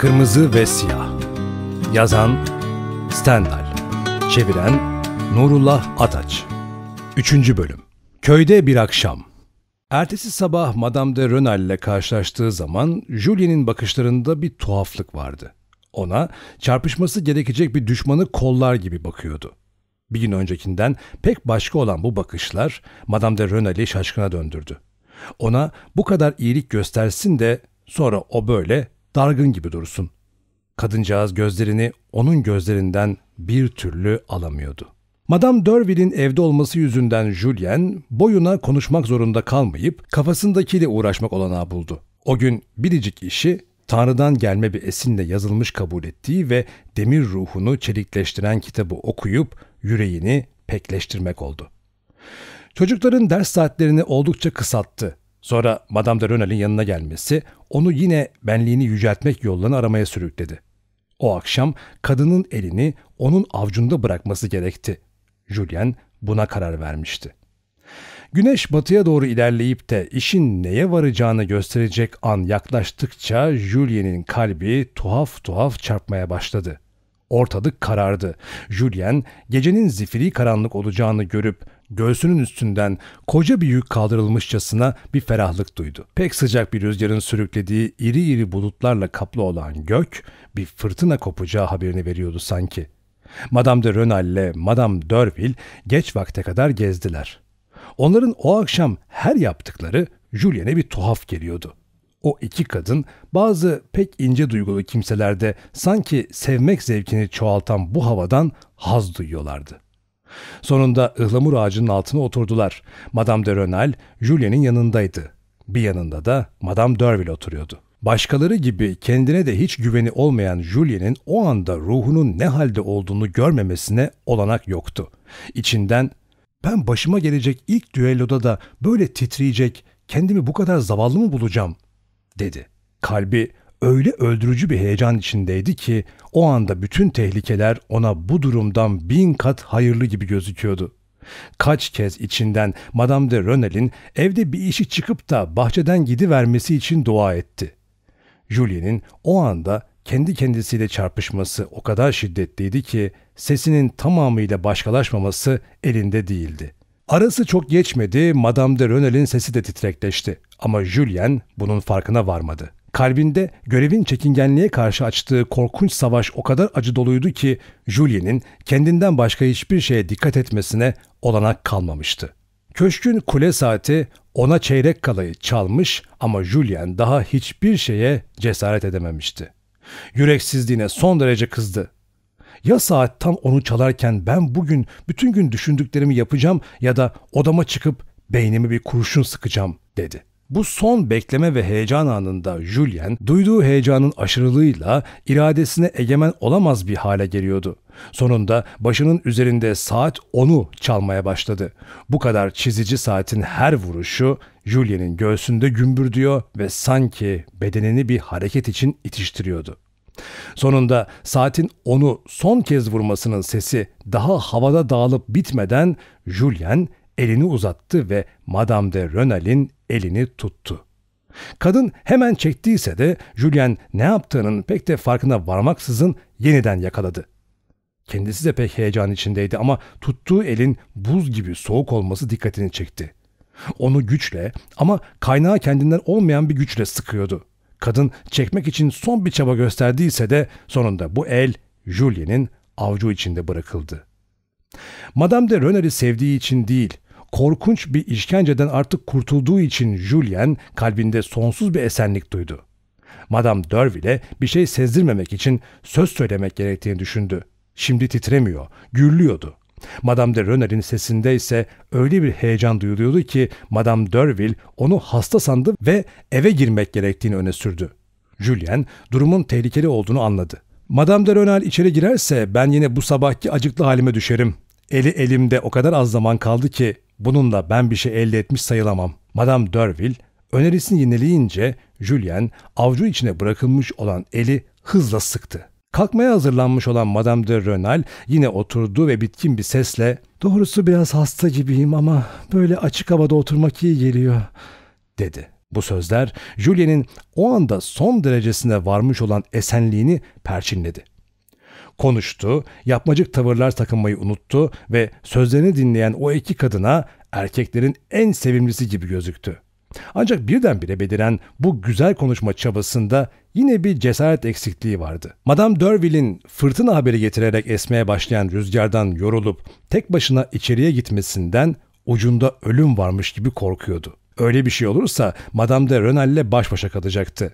Kırmızı ve Siyah Yazan Stendhal Çeviren Nurullah Ataç 3. Bölüm Köyde Bir Akşam Ertesi sabah Madame de Renal ile karşılaştığı zaman Julien'in bakışlarında bir tuhaflık vardı. Ona çarpışması gerekecek bir düşmanı kollar gibi bakıyordu. Bir gün öncekinden pek başka olan bu bakışlar Madame de Renal'i şaşkına döndürdü. Ona bu kadar iyilik göstersin de sonra o böyle dargın gibi dursun. Kadıncağız gözlerini onun gözlerinden bir türlü alamıyordu. Madame Derville'in evde olması yüzünden Julien boyuna konuşmak zorunda kalmayıp kafasındakiyle uğraşmak olanağı buldu. O gün biricik işi Tanrı'dan gelme bir esinle yazılmış kabul ettiği ve demir ruhunu çelikleştiren kitabı okuyup yüreğini pekleştirmek oldu. Çocukların ders saatlerini oldukça kısalttı Sonra Madame de Renal'in yanına gelmesi onu yine benliğini yüceltmek yollarını aramaya sürükledi. O akşam kadının elini onun avcunda bırakması gerekti. Julien buna karar vermişti. Güneş batıya doğru ilerleyip de işin neye varacağını gösterecek an yaklaştıkça Julien'in kalbi tuhaf tuhaf çarpmaya başladı. Ortalık karardı. Julien gecenin zifiri karanlık olacağını görüp Göğsünün üstünden koca bir yük kaldırılmışçasına bir ferahlık duydu. Pek sıcak bir rüzgarın sürüklediği iri iri bulutlarla kaplı olan gök bir fırtına kopacağı haberini veriyordu sanki. Madame de Renal ile Madame Derville geç vakte kadar gezdiler. Onların o akşam her yaptıkları Julien'e bir tuhaf geliyordu. O iki kadın bazı pek ince duygulu kimselerde sanki sevmek zevkini çoğaltan bu havadan haz duyuyorlardı.'' Sonunda ıhlamur ağacının altına oturdular. Madame de Renal, Julien'in yanındaydı. Bir yanında da Madame Derville oturuyordu. Başkaları gibi kendine de hiç güveni olmayan Julien'in o anda ruhunun ne halde olduğunu görmemesine olanak yoktu. İçinden ben başıma gelecek ilk düelloda da böyle titreyecek, kendimi bu kadar zavallı mı bulacağım dedi. Kalbi öyle öldürücü bir heyecan içindeydi ki o anda bütün tehlikeler ona bu durumdan bin kat hayırlı gibi gözüküyordu. Kaç kez içinden Madame de Renel'in evde bir işi çıkıp da bahçeden gidivermesi için dua etti. Julien'in o anda kendi kendisiyle çarpışması o kadar şiddetliydi ki sesinin tamamıyla başkalaşmaması elinde değildi. Arası çok geçmedi, Madame de Renel'in sesi de titrekleşti ama Julien bunun farkına varmadı. Kalbinde görevin çekingenliğe karşı açtığı korkunç savaş o kadar acı doluydu ki Julien'in kendinden başka hiçbir şeye dikkat etmesine olanak kalmamıştı. Köşkün kule saati ona çeyrek kalayı çalmış ama Julien daha hiçbir şeye cesaret edememişti. Yüreksizliğine son derece kızdı. Ya saat tam onu çalarken ben bugün bütün gün düşündüklerimi yapacağım ya da odama çıkıp beynimi bir kurşun sıkacağım dedi. Bu son bekleme ve heyecan anında Julien duyduğu heyecanın aşırılığıyla iradesine egemen olamaz bir hale geliyordu. Sonunda başının üzerinde saat 10'u çalmaya başladı. Bu kadar çizici saatin her vuruşu Julien'in göğsünde gümbürdüyor ve sanki bedenini bir hareket için itiştiriyordu. Sonunda saatin onu son kez vurmasının sesi daha havada dağılıp bitmeden Julien elini uzattı ve Madame de Renal'in elini tuttu. Kadın hemen çektiyse de Julien ne yaptığının pek de farkına varmaksızın yeniden yakaladı. Kendisi de pek heyecan içindeydi ama tuttuğu elin buz gibi soğuk olması dikkatini çekti. Onu güçle ama kaynağı kendinden olmayan bir güçle sıkıyordu. Kadın çekmek için son bir çaba gösterdiyse de sonunda bu el Julien'in avcu içinde bırakıldı. Madame de Röner'i sevdiği için değil, korkunç bir işkenceden artık kurtulduğu için Julien kalbinde sonsuz bir esenlik duydu. Madame Derville bir şey sezdirmemek için söz söylemek gerektiğini düşündü. Şimdi titremiyor, gürlüyordu. Madame de Röner'in sesinde ise öyle bir heyecan duyuluyordu ki Madame Derville onu hasta sandı ve eve girmek gerektiğini öne sürdü. Julien durumun tehlikeli olduğunu anladı. Madame de Röner içeri girerse ben yine bu sabahki acıklı halime düşerim. Eli elimde o kadar az zaman kaldı ki Bununla ben bir şey elde etmiş sayılamam. Madame Derville önerisini yenileyince Julien avcu içine bırakılmış olan eli hızla sıktı. Kalkmaya hazırlanmış olan Madame de Renal yine oturdu ve bitkin bir sesle ''Doğrusu biraz hasta gibiyim ama böyle açık havada oturmak iyi geliyor.'' dedi. Bu sözler Julien'in o anda son derecesine varmış olan esenliğini perçinledi konuştu, yapmacık tavırlar takınmayı unuttu ve sözlerini dinleyen o iki kadına erkeklerin en sevimlisi gibi gözüktü. Ancak birdenbire beliren bu güzel konuşma çabasında yine bir cesaret eksikliği vardı. Madame Derville'in fırtına haberi getirerek esmeye başlayan rüzgardan yorulup tek başına içeriye gitmesinden ucunda ölüm varmış gibi korkuyordu. Öyle bir şey olursa Madame de ile baş başa kalacaktı.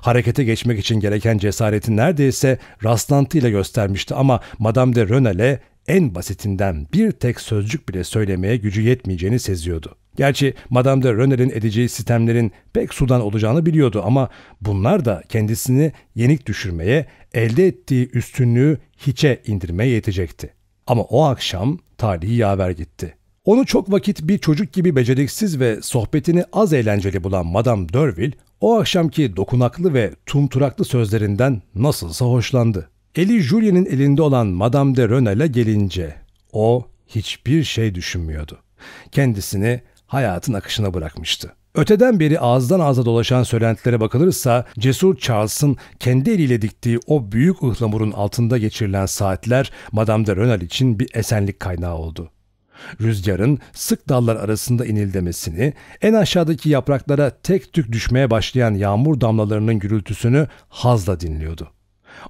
Harekete geçmek için gereken cesareti neredeyse rastlantıyla göstermişti ama Madame de Renal'e en basitinden bir tek sözcük bile söylemeye gücü yetmeyeceğini seziyordu. Gerçi Madame de Renel'in edeceği sistemlerin pek sudan olacağını biliyordu ama bunlar da kendisini yenik düşürmeye, elde ettiği üstünlüğü hiçe indirmeye yetecekti. Ama o akşam talihi yaver gitti. Onu çok vakit bir çocuk gibi beceriksiz ve sohbetini az eğlenceli bulan Madame Dörville o akşamki dokunaklı ve tumturaklı sözlerinden nasılsa hoşlandı. Eli Julien'in elinde olan Madame de Renal'e gelince o hiçbir şey düşünmüyordu. Kendisini hayatın akışına bırakmıştı. Öteden beri ağızdan ağza dolaşan söylentilere bakılırsa Cesur Charles'ın kendi eliyle diktiği o büyük ıhlamurun altında geçirilen saatler Madame de Renal için bir esenlik kaynağı oldu. Rüzgarın sık dallar arasında inildemesini, en aşağıdaki yapraklara tek tük düşmeye başlayan yağmur damlalarının gürültüsünü hazla dinliyordu.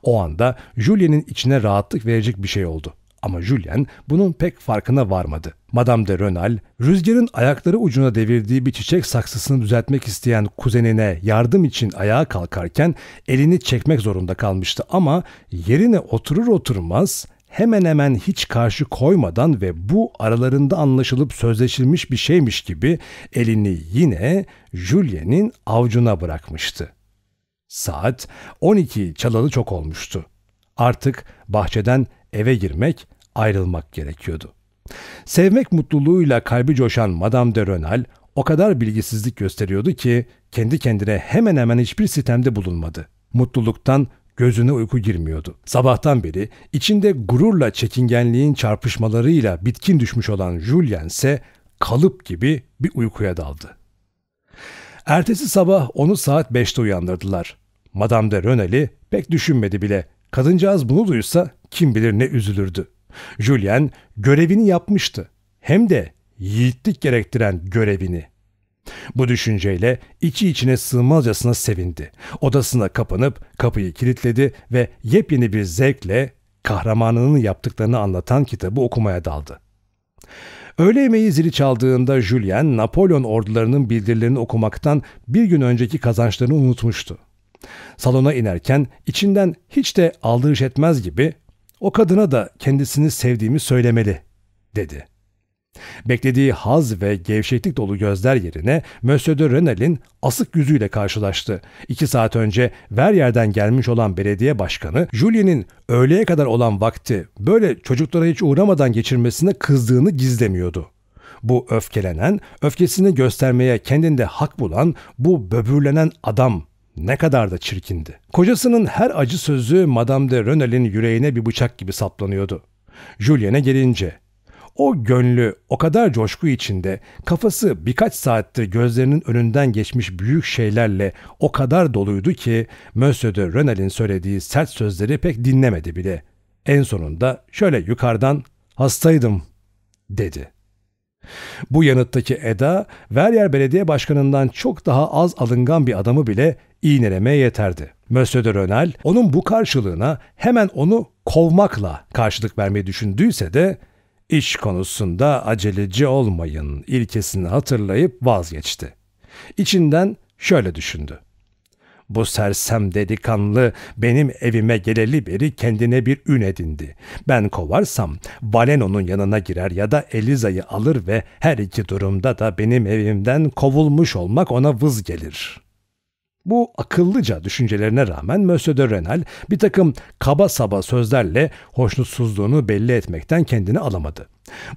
O anda Julien'in içine rahatlık verecek bir şey oldu. Ama Julien bunun pek farkına varmadı. Madame de Renal, rüzgarın ayakları ucuna devirdiği bir çiçek saksısını düzeltmek isteyen kuzenine yardım için ayağa kalkarken elini çekmek zorunda kalmıştı ama yerine oturur oturmaz hemen hemen hiç karşı koymadan ve bu aralarında anlaşılıp sözleşilmiş bir şeymiş gibi elini yine Julien'in avcuna bırakmıştı. Saat 12 çalalı çok olmuştu. Artık bahçeden eve girmek, ayrılmak gerekiyordu. Sevmek mutluluğuyla kalbi coşan Madame de Renal o kadar bilgisizlik gösteriyordu ki kendi kendine hemen hemen hiçbir sitemde bulunmadı. Mutluluktan Gözüne uyku girmiyordu. Sabahtan beri içinde gururla çekingenliğin çarpışmalarıyla bitkin düşmüş olan Julien ise kalıp gibi bir uykuya daldı. Ertesi sabah onu saat 5'te uyandırdılar. Madame de Rönel'i pek düşünmedi bile. Kadıncağız bunu duysa kim bilir ne üzülürdü. Julien görevini yapmıştı. Hem de yiğitlik gerektiren görevini. Bu düşünceyle içi içine sığmazcasına sevindi. Odasına kapanıp kapıyı kilitledi ve yepyeni bir zevkle kahramanının yaptıklarını anlatan kitabı okumaya daldı. Öğle yemeği zili çaldığında Julien, Napolyon ordularının bildirilerini okumaktan bir gün önceki kazançlarını unutmuştu. Salona inerken içinden hiç de aldırış etmez gibi ''O kadına da kendisini sevdiğimi söylemeli.'' dedi. Beklediği haz ve gevşeklik dolu gözler yerine Monsieur de Renal'in asık yüzüyle karşılaştı. İki saat önce ver yerden gelmiş olan belediye başkanı, Julien'in öğleye kadar olan vakti böyle çocuklara hiç uğramadan geçirmesine kızdığını gizlemiyordu. Bu öfkelenen, öfkesini göstermeye kendinde hak bulan bu böbürlenen adam ne kadar da çirkindi. Kocasının her acı sözü Madame de Renal'in yüreğine bir bıçak gibi saplanıyordu. Julien'e gelince o gönlü o kadar coşku içinde, kafası birkaç saattir gözlerinin önünden geçmiş büyük şeylerle o kadar doluydu ki Monsieur de Renal'in söylediği sert sözleri pek dinlemedi bile. En sonunda şöyle yukarıdan hastaydım dedi. Bu yanıttaki Eda, Veryer Belediye Başkanı'ndan çok daha az alıngan bir adamı bile iğnelemeye yeterdi. Monsieur de Renal, onun bu karşılığına hemen onu kovmakla karşılık vermeyi düşündüyse de İş konusunda aceleci olmayın ilkesini hatırlayıp vazgeçti. İçinden şöyle düşündü. Bu sersem dedikanlı benim evime geleli beri kendine bir ün edindi. Ben kovarsam Valeno'nun yanına girer ya da Eliza'yı alır ve her iki durumda da benim evimden kovulmuş olmak ona vız gelir.'' Bu akıllıca düşüncelerine rağmen Monsieur de Renal bir takım kaba saba sözlerle hoşnutsuzluğunu belli etmekten kendini alamadı.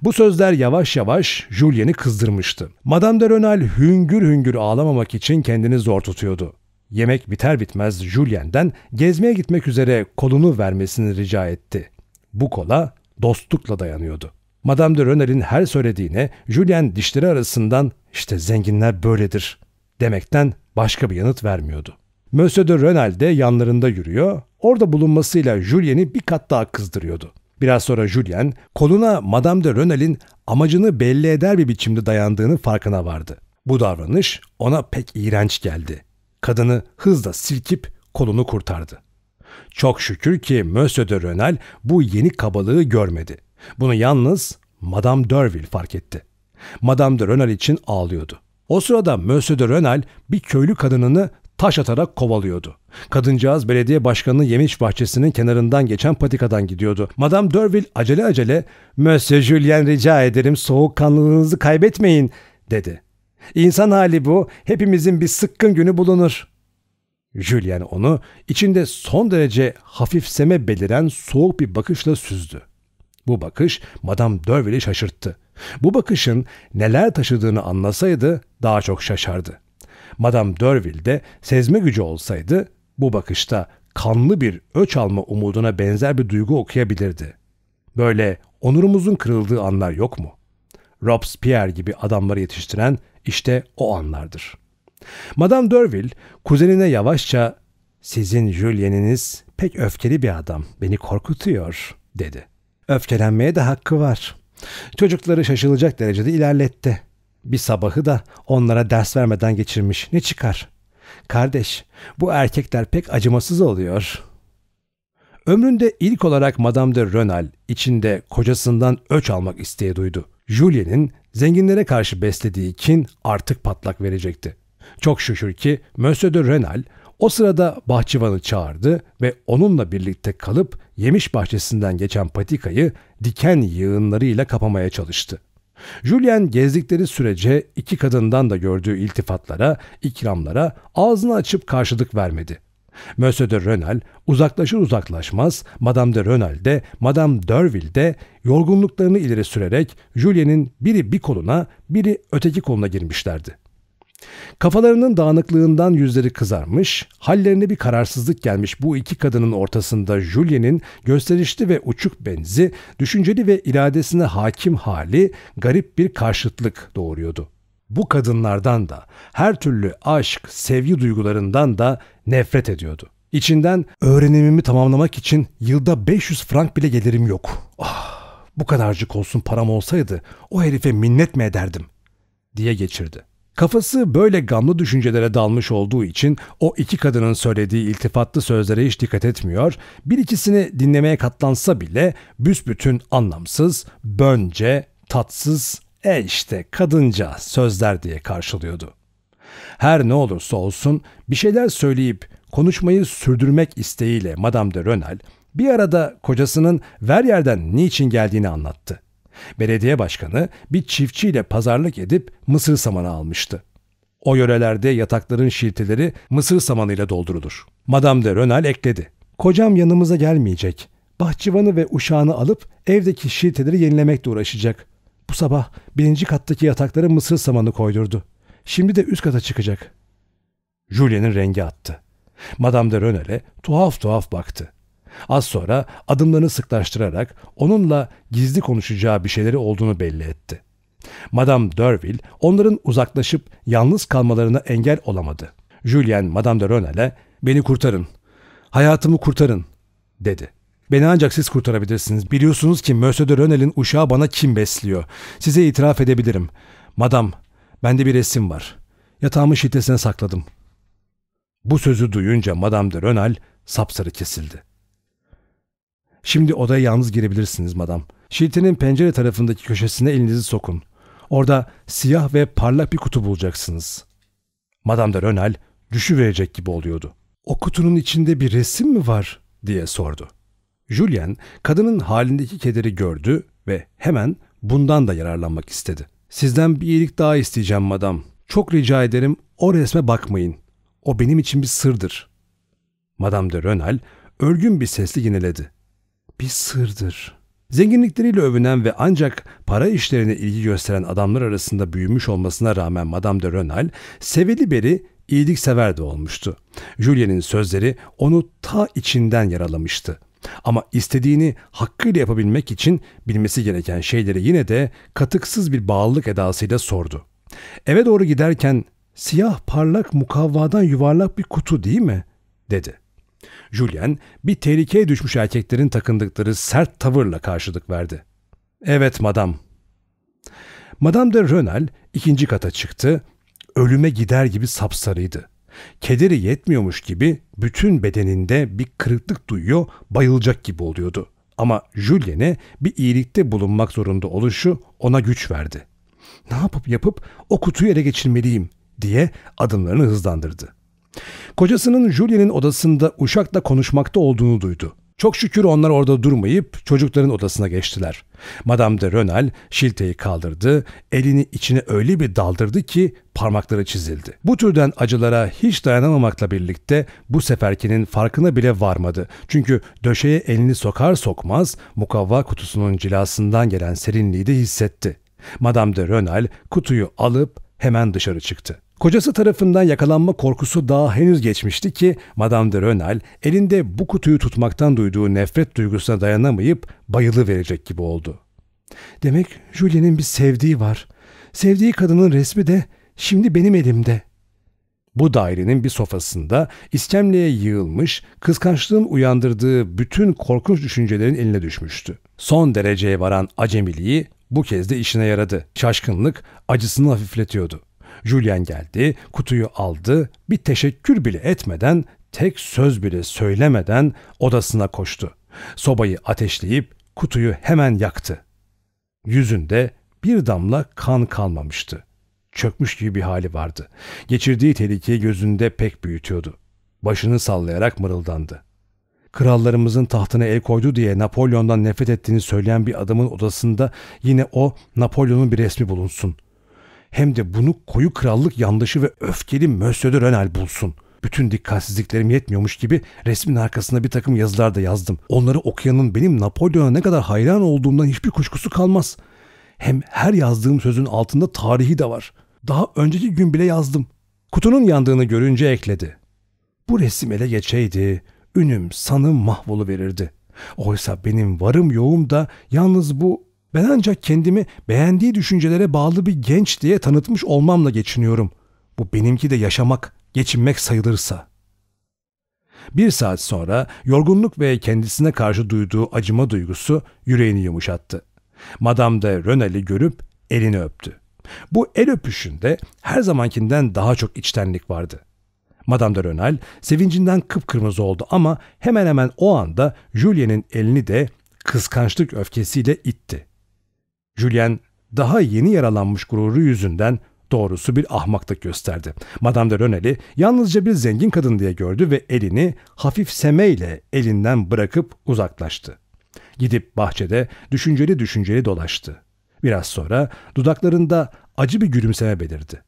Bu sözler yavaş yavaş Julien'i kızdırmıştı. Madame de Renal hüngür hüngür ağlamamak için kendini zor tutuyordu. Yemek biter bitmez Julien'den gezmeye gitmek üzere kolunu vermesini rica etti. Bu kola dostlukla dayanıyordu. Madame de Renal'in her söylediğine Julien dişleri arasından işte zenginler böyledir demekten başka bir yanıt vermiyordu. Monsieur de Renal de yanlarında yürüyor, orada bulunmasıyla Julien'i bir kat daha kızdırıyordu. Biraz sonra Julien, koluna Madame de Renal'in amacını belli eder bir biçimde dayandığını farkına vardı. Bu davranış ona pek iğrenç geldi. Kadını hızla silkip kolunu kurtardı. Çok şükür ki Monsieur de Renal bu yeni kabalığı görmedi. Bunu yalnız Madame Derville fark etti. Madame de Renal için ağlıyordu. O sırada Monsieur de Renal bir köylü kadınını taş atarak kovalıyordu. Kadıncağız belediye başkanının yemiş bahçesinin kenarından geçen patikadan gidiyordu. Madame Derville acele acele ''Monsieur Julien rica ederim soğukkanlılığınızı kaybetmeyin'' dedi. ''İnsan hali bu. Hepimizin bir sıkkın günü bulunur.'' Julien onu içinde son derece hafifseme beliren soğuk bir bakışla süzdü. Bu bakış Madame Derville'i şaşırttı. Bu bakışın neler taşıdığını anlasaydı daha çok şaşardı. Madame Dörville'de sezme gücü olsaydı bu bakışta kanlı bir öç alma umuduna benzer bir duygu okuyabilirdi. Böyle onurumuzun kırıldığı anlar yok mu? Robespierre gibi adamları yetiştiren işte o anlardır. Madame Dörville kuzenine yavaşça ''Sizin Julien'iniz pek öfkeli bir adam, beni korkutuyor.'' dedi. Öfkelenmeye de hakkı var. Çocukları şaşılacak derecede ilerletti. Bir sabahı da onlara ders vermeden geçirmiş. Ne çıkar? Kardeş, bu erkekler pek acımasız oluyor. Ömründe ilk olarak Madame de Rönal içinde kocasından öç almak isteği duydu. Julien'in zenginlere karşı beslediği kin artık patlak verecekti. Çok şükür ki Monsieur de Renal o sırada bahçıvanı çağırdı ve onunla birlikte kalıp yemiş bahçesinden geçen patikayı diken yığınlarıyla kapamaya çalıştı. Julien gezdikleri sürece iki kadından da gördüğü iltifatlara, ikramlara ağzını açıp karşılık vermedi. Monsieur de Renal uzaklaşır uzaklaşmaz Madame de Renal de Madame Derville de yorgunluklarını ileri sürerek Julien'in biri bir koluna biri öteki koluna girmişlerdi. Kafalarının dağınıklığından yüzleri kızarmış, hallerine bir kararsızlık gelmiş bu iki kadının ortasında Julien'in gösterişli ve uçuk benzi, düşünceli ve iradesine hakim hali garip bir karşıtlık doğuruyordu. Bu kadınlardan da, her türlü aşk, sevgi duygularından da nefret ediyordu. İçinden öğrenimimi tamamlamak için yılda 500 frank bile gelirim yok. Ah, bu kadarcık olsun param olsaydı o herife minnet mi ederdim diye geçirdi. Kafası böyle gamlı düşüncelere dalmış olduğu için o iki kadının söylediği iltifatlı sözlere hiç dikkat etmiyor, bir ikisini dinlemeye katlansa bile büsbütün anlamsız, bönce, tatsız, e işte kadınca sözler diye karşılıyordu. Her ne olursa olsun bir şeyler söyleyip konuşmayı sürdürmek isteğiyle Madame de Rönel bir arada kocasının ver yerden niçin geldiğini anlattı. Belediye başkanı bir çiftçiyle pazarlık edip mısır samanı almıştı. O yörelerde yatakların şilteleri mısır samanıyla doldurulur. Madame de Renal ekledi. Kocam yanımıza gelmeyecek. Bahçıvanı ve uşağını alıp evdeki şilteleri yenilemekle uğraşacak. Bu sabah birinci kattaki yataklara mısır samanı koydurdu. Şimdi de üst kata çıkacak. Julien'in rengi attı. Madame de Renal'e tuhaf tuhaf baktı. Az sonra adımlarını sıklaştırarak onunla gizli konuşacağı bir şeyleri olduğunu belli etti. Madame Derville onların uzaklaşıp yalnız kalmalarına engel olamadı. Julien Madame de Renal'e ''Beni kurtarın, hayatımı kurtarın'' dedi. Beni ancak siz kurtarabilirsiniz. Biliyorsunuz ki Monsieur de Renel'in uşağı bana kim besliyor. Size itiraf edebilirim. Madam, bende bir resim var. Yatağımın şiddesine sakladım. Bu sözü duyunca Madame de Renal sapsarı kesildi. Şimdi odaya yalnız girebilirsiniz madam. Şiltenin pencere tarafındaki köşesine elinizi sokun. Orada siyah ve parlak bir kutu bulacaksınız. Madame de Rönel verecek gibi oluyordu. O kutunun içinde bir resim mi var diye sordu. Julien kadının halindeki kederi gördü ve hemen bundan da yararlanmak istedi. Sizden bir iyilik daha isteyeceğim madam. Çok rica ederim o resme bakmayın. O benim için bir sırdır. Madame de Rönal örgün bir sesle yeniledi bir sırdır. Zenginlikleriyle övünen ve ancak para işlerine ilgi gösteren adamlar arasında büyümüş olmasına rağmen Madame de Renal, seveli beri iyiliksever de olmuştu. Julien'in sözleri onu ta içinden yaralamıştı. Ama istediğini hakkıyla yapabilmek için bilmesi gereken şeyleri yine de katıksız bir bağlılık edasıyla sordu. Eve doğru giderken siyah parlak mukavvadan yuvarlak bir kutu değil mi? dedi. Julien bir tehlikeye düşmüş erkeklerin takındıkları sert tavırla karşılık verdi. Evet madam. Madame de Renal ikinci kata çıktı. Ölüme gider gibi sapsarıydı. Kederi yetmiyormuş gibi bütün bedeninde bir kırıklık duyuyor, bayılacak gibi oluyordu. Ama Julien'e bir iyilikte bulunmak zorunda oluşu ona güç verdi. Ne yapıp yapıp o kutuyu ele geçirmeliyim diye adımlarını hızlandırdı. Kocasının Julia'nın odasında uşakla konuşmakta olduğunu duydu. Çok şükür onlar orada durmayıp çocukların odasına geçtiler. Madame de Renal şilteyi kaldırdı, elini içine öyle bir daldırdı ki parmakları çizildi. Bu türden acılara hiç dayanamamakla birlikte bu seferkinin farkına bile varmadı. Çünkü döşeye elini sokar sokmaz mukavva kutusunun cilasından gelen serinliği de hissetti. Madame de Renal kutuyu alıp hemen dışarı çıktı. Kocası tarafından yakalanma korkusu daha henüz geçmişti ki Madame de Renal elinde bu kutuyu tutmaktan duyduğu nefret duygusuna dayanamayıp bayılı verecek gibi oldu. Demek Julien'in bir sevdiği var. Sevdiği kadının resmi de şimdi benim elimde. Bu dairenin bir sofasında iskemleye yığılmış, kıskançlığın uyandırdığı bütün korkunç düşüncelerin eline düşmüştü. Son dereceye varan acemiliği bu kez de işine yaradı. Şaşkınlık acısını hafifletiyordu. Julian geldi, kutuyu aldı, bir teşekkür bile etmeden, tek söz bile söylemeden odasına koştu. Sobayı ateşleyip kutuyu hemen yaktı. Yüzünde bir damla kan kalmamıştı. Çökmüş gibi bir hali vardı. Geçirdiği tehlikeyi gözünde pek büyütüyordu. Başını sallayarak mırıldandı krallarımızın tahtına el koydu diye Napolyon'dan nefret ettiğini söyleyen bir adamın odasında yine o Napolyon'un bir resmi bulunsun. Hem de bunu koyu krallık yanlışı ve öfkeli Monsieur de Renal bulsun. Bütün dikkatsizliklerim yetmiyormuş gibi resmin arkasında bir takım yazılar da yazdım. Onları okuyanın benim Napolyon'a ne kadar hayran olduğumdan hiçbir kuşkusu kalmaz. Hem her yazdığım sözün altında tarihi de var. Daha önceki gün bile yazdım. Kutunun yandığını görünce ekledi. Bu resim ele geçeydi ünüm, sanım mahvolu verirdi. Oysa benim varım yoğum da yalnız bu ben ancak kendimi beğendiği düşüncelere bağlı bir genç diye tanıtmış olmamla geçiniyorum. Bu benimki de yaşamak, geçinmek sayılırsa. Bir saat sonra yorgunluk ve kendisine karşı duyduğu acıma duygusu yüreğini yumuşattı. Madame de Rönel'i görüp elini öptü. Bu el öpüşünde her zamankinden daha çok içtenlik vardı.'' Madame de Renal sevincinden kıpkırmızı oldu ama hemen hemen o anda Julien'in elini de kıskançlık öfkesiyle itti. Julien daha yeni yaralanmış gururu yüzünden doğrusu bir ahmaklık gösterdi. Madame de Renel'i yalnızca bir zengin kadın diye gördü ve elini hafif semeyle elinden bırakıp uzaklaştı. Gidip bahçede düşünceli düşünceli dolaştı. Biraz sonra dudaklarında acı bir gülümseme belirdi.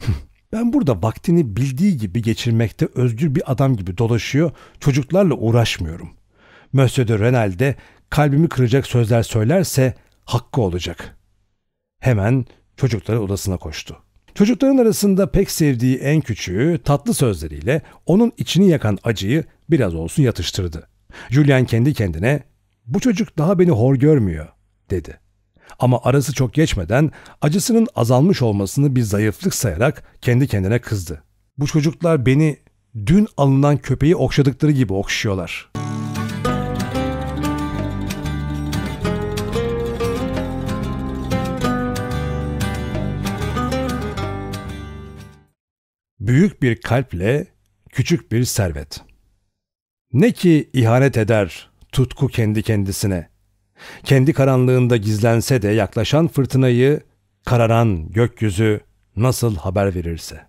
Ben burada vaktini bildiği gibi geçirmekte özgür bir adam gibi dolaşıyor, çocuklarla uğraşmıyorum. Monsieur de Renal de kalbimi kıracak sözler söylerse hakkı olacak. Hemen çocukları odasına koştu. Çocukların arasında pek sevdiği en küçüğü tatlı sözleriyle onun içini yakan acıyı biraz olsun yatıştırdı. Julian kendi kendine bu çocuk daha beni hor görmüyor dedi. Ama arası çok geçmeden acısının azalmış olmasını bir zayıflık sayarak kendi kendine kızdı. Bu çocuklar beni dün alınan köpeği okşadıkları gibi okşuyorlar. Büyük bir kalple küçük bir servet. Ne ki ihanet eder tutku kendi kendisine.'' Kendi karanlığında gizlense de yaklaşan fırtınayı kararan gökyüzü nasıl haber verirse.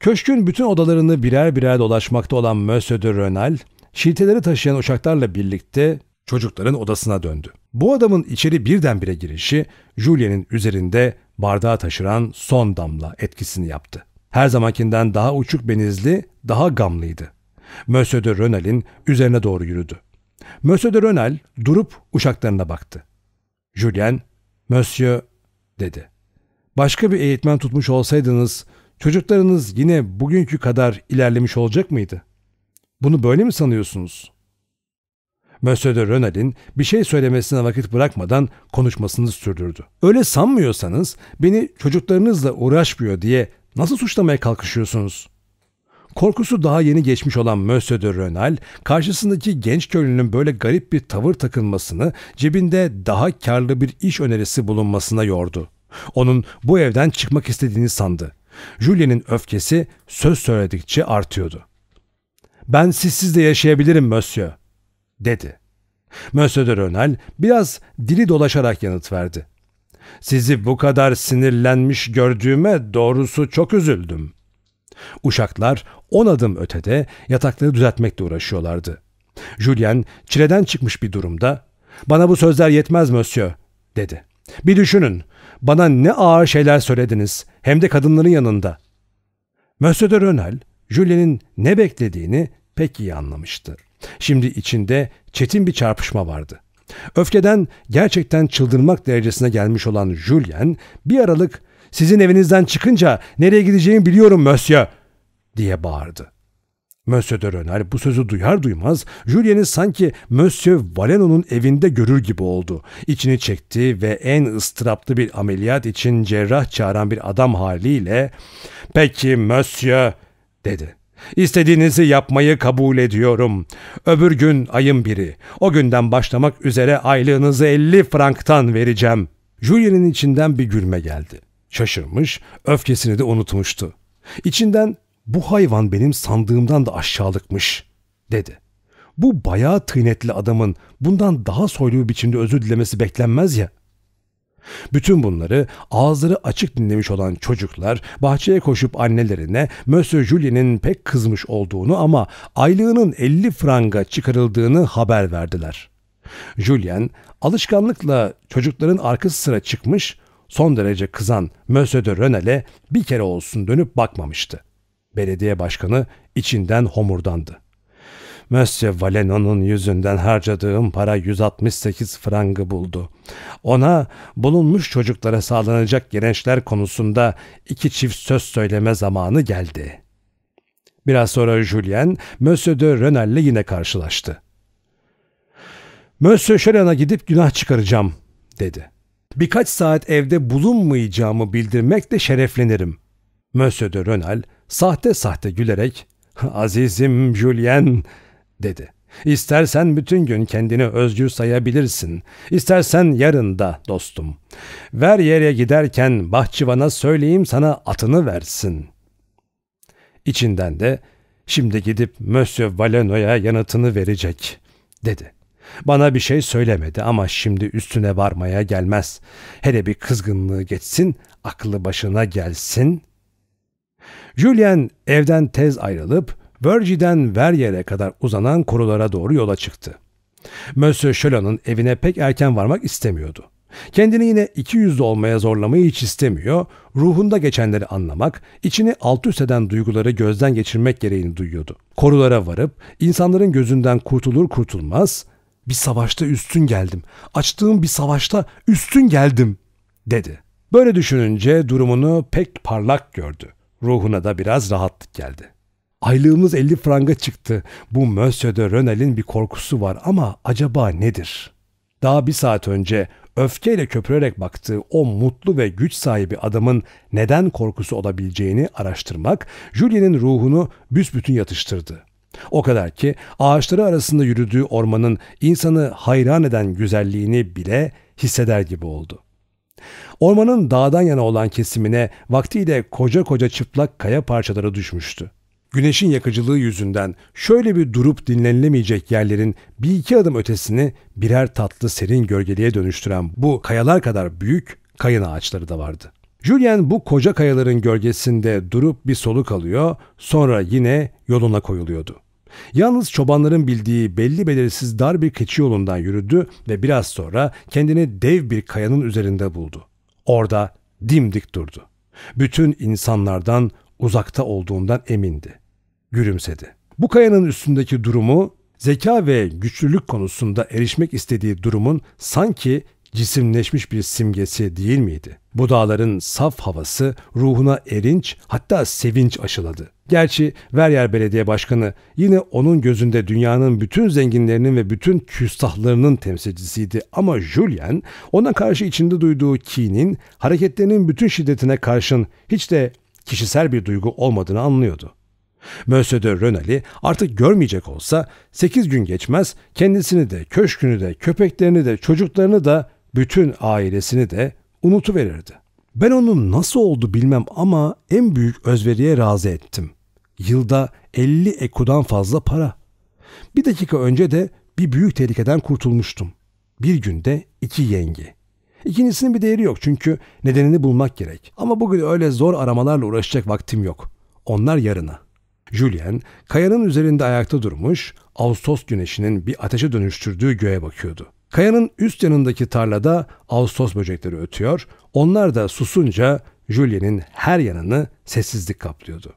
Köşkün bütün odalarını birer birer dolaşmakta olan Monsieur de Renal, şilteleri taşıyan uçaklarla birlikte çocukların odasına döndü. Bu adamın içeri birdenbire girişi Julien'in üzerinde bardağı taşıran son damla etkisini yaptı. Her zamankinden daha uçuk benizli, daha gamlıydı. Monsieur de Renal'in üzerine doğru yürüdü. Monsieur de Renal durup uşaklarına baktı. Julien, Monsieur dedi. Başka bir eğitmen tutmuş olsaydınız çocuklarınız yine bugünkü kadar ilerlemiş olacak mıydı? Bunu böyle mi sanıyorsunuz? Monsieur de Renal'in bir şey söylemesine vakit bırakmadan konuşmasını sürdürdü. Öyle sanmıyorsanız beni çocuklarınızla uğraşmıyor diye nasıl suçlamaya kalkışıyorsunuz? Korkusu daha yeni geçmiş olan Monsieur de Renal, karşısındaki genç köylünün böyle garip bir tavır takılmasını cebinde daha karlı bir iş önerisi bulunmasına yordu. Onun bu evden çıkmak istediğini sandı. Julien'in öfkesi söz söyledikçe artıyordu. ''Ben sizsiz de yaşayabilirim Monsieur.'' dedi. Monsieur de Renal biraz dili dolaşarak yanıt verdi. Sizi bu kadar sinirlenmiş gördüğüme doğrusu çok üzüldüm. Uşaklar On adım ötede yatakları düzeltmekle uğraşıyorlardı. Julien çileden çıkmış bir durumda ''Bana bu sözler yetmez Monsieur'' dedi. ''Bir düşünün, bana ne ağır şeyler söylediniz hem de kadınların yanında.'' Monsieur de Renal, Julien'in ne beklediğini pek iyi anlamıştı. Şimdi içinde çetin bir çarpışma vardı. Öfkeden gerçekten çıldırmak derecesine gelmiş olan Julien bir aralık sizin evinizden çıkınca nereye gideceğimi biliyorum Monsieur diye bağırdı. Monsieur de Renal bu sözü duyar duymaz Julien'i sanki Monsieur Valeno'nun evinde görür gibi oldu. İçini çekti ve en ıstıraplı bir ameliyat için cerrah çağıran bir adam haliyle ''Peki Monsieur'' dedi. İstediğinizi yapmayı kabul ediyorum. Öbür gün ayın biri. O günden başlamak üzere aylığınızı 50 franktan vereceğim. Julien'in içinden bir gülme geldi. Şaşırmış, öfkesini de unutmuştu. İçinden bu hayvan benim sandığımdan da aşağılıkmış dedi. Bu bayağı tıynetli adamın bundan daha soylu bir biçimde özür dilemesi beklenmez ya. Bütün bunları ağızları açık dinlemiş olan çocuklar bahçeye koşup annelerine Monsieur Julien'in pek kızmış olduğunu ama aylığının 50 franga çıkarıldığını haber verdiler. Julien alışkanlıkla çocukların arkası sıra çıkmış son derece kızan Monsieur de Renal'e bir kere olsun dönüp bakmamıştı. Belediye başkanı içinden homurdandı. Monsieur Valeno'nun yüzünden harcadığım para 168 frangı buldu. Ona bulunmuş çocuklara sağlanacak gençler konusunda iki çift söz söyleme zamanı geldi. Biraz sonra Julien, Monsieur de Renal'le yine karşılaştı. Monsieur Şeren'a gidip günah çıkaracağım, dedi. Birkaç saat evde bulunmayacağımı bildirmekle şereflenirim. Monsieur de Renal, sahte sahte gülerek ''Azizim Julien'' dedi. İstersen bütün gün kendini özgür sayabilirsin. İstersen yarın da dostum. Ver yere giderken bahçıvana söyleyeyim sana atını versin. İçinden de şimdi gidip Monsieur Valeno'ya yanıtını verecek dedi. Bana bir şey söylemedi ama şimdi üstüne varmaya gelmez. Hele bir kızgınlığı geçsin, aklı başına gelsin, Julian evden tez ayrılıp Vergie'den Verriere'e kadar uzanan korulara doğru yola çıktı. Monsieur Cholon'un evine pek erken varmak istemiyordu. Kendini yine iki yüzlü olmaya zorlamayı hiç istemiyor, ruhunda geçenleri anlamak, içini alt üst eden duyguları gözden geçirmek gereğini duyuyordu. Korulara varıp insanların gözünden kurtulur kurtulmaz bir savaşta üstün geldim. Açtığım bir savaşta üstün geldim dedi. Böyle düşününce durumunu pek parlak gördü. Ruhuna da biraz rahatlık geldi. Aylığımız 50 franga çıktı. Bu Monsieur de Renel'in bir korkusu var ama acaba nedir? Daha bir saat önce öfkeyle köpürerek baktığı o mutlu ve güç sahibi adamın neden korkusu olabileceğini araştırmak Julien'in ruhunu büsbütün yatıştırdı. O kadar ki ağaçları arasında yürüdüğü ormanın insanı hayran eden güzelliğini bile hisseder gibi oldu.'' Ormanın dağdan yana olan kesimine vaktiyle koca koca çıplak kaya parçaları düşmüştü. Güneşin yakıcılığı yüzünden şöyle bir durup dinlenilemeyecek yerlerin bir iki adım ötesini birer tatlı serin gölgeliğe dönüştüren bu kayalar kadar büyük kayın ağaçları da vardı. Julian bu koca kayaların gölgesinde durup bir soluk alıyor, sonra yine yoluna koyuluyordu. Yalnız çobanların bildiği belli belirsiz dar bir keçi yolundan yürüdü ve biraz sonra kendini dev bir kayanın üzerinde buldu. Orada dimdik durdu. Bütün insanlardan uzakta olduğundan emindi. Gülümsedi. Bu kayanın üstündeki durumu zeka ve güçlülük konusunda erişmek istediği durumun sanki cisimleşmiş bir simgesi değil miydi? Bu dağların saf havası ruhuna erinç hatta sevinç aşıladı. Gerçi Veryer Belediye Başkanı yine onun gözünde dünyanın bütün zenginlerinin ve bütün küstahlarının temsilcisiydi ama Julien ona karşı içinde duyduğu kinin hareketlerinin bütün şiddetine karşın hiç de kişisel bir duygu olmadığını anlıyordu. Monsieur de Renal'i artık görmeyecek olsa 8 gün geçmez kendisini de köşkünü de köpeklerini de çocuklarını da bütün ailesini de unutuverirdi. Ben onun nasıl oldu bilmem ama en büyük özveriye razı ettim. Yılda 50 ekudan fazla para. Bir dakika önce de bir büyük tehlikeden kurtulmuştum. Bir günde iki yenge. İkincisinin bir değeri yok çünkü nedenini bulmak gerek. Ama bugün öyle zor aramalarla uğraşacak vaktim yok. Onlar yarına. Julien, kayanın üzerinde ayakta durmuş, Ağustos güneşinin bir ateşe dönüştürdüğü göğe bakıyordu. Kayanın üst yanındaki tarlada Ağustos böcekleri ötüyor. Onlar da susunca Julien'in her yanını sessizlik kaplıyordu.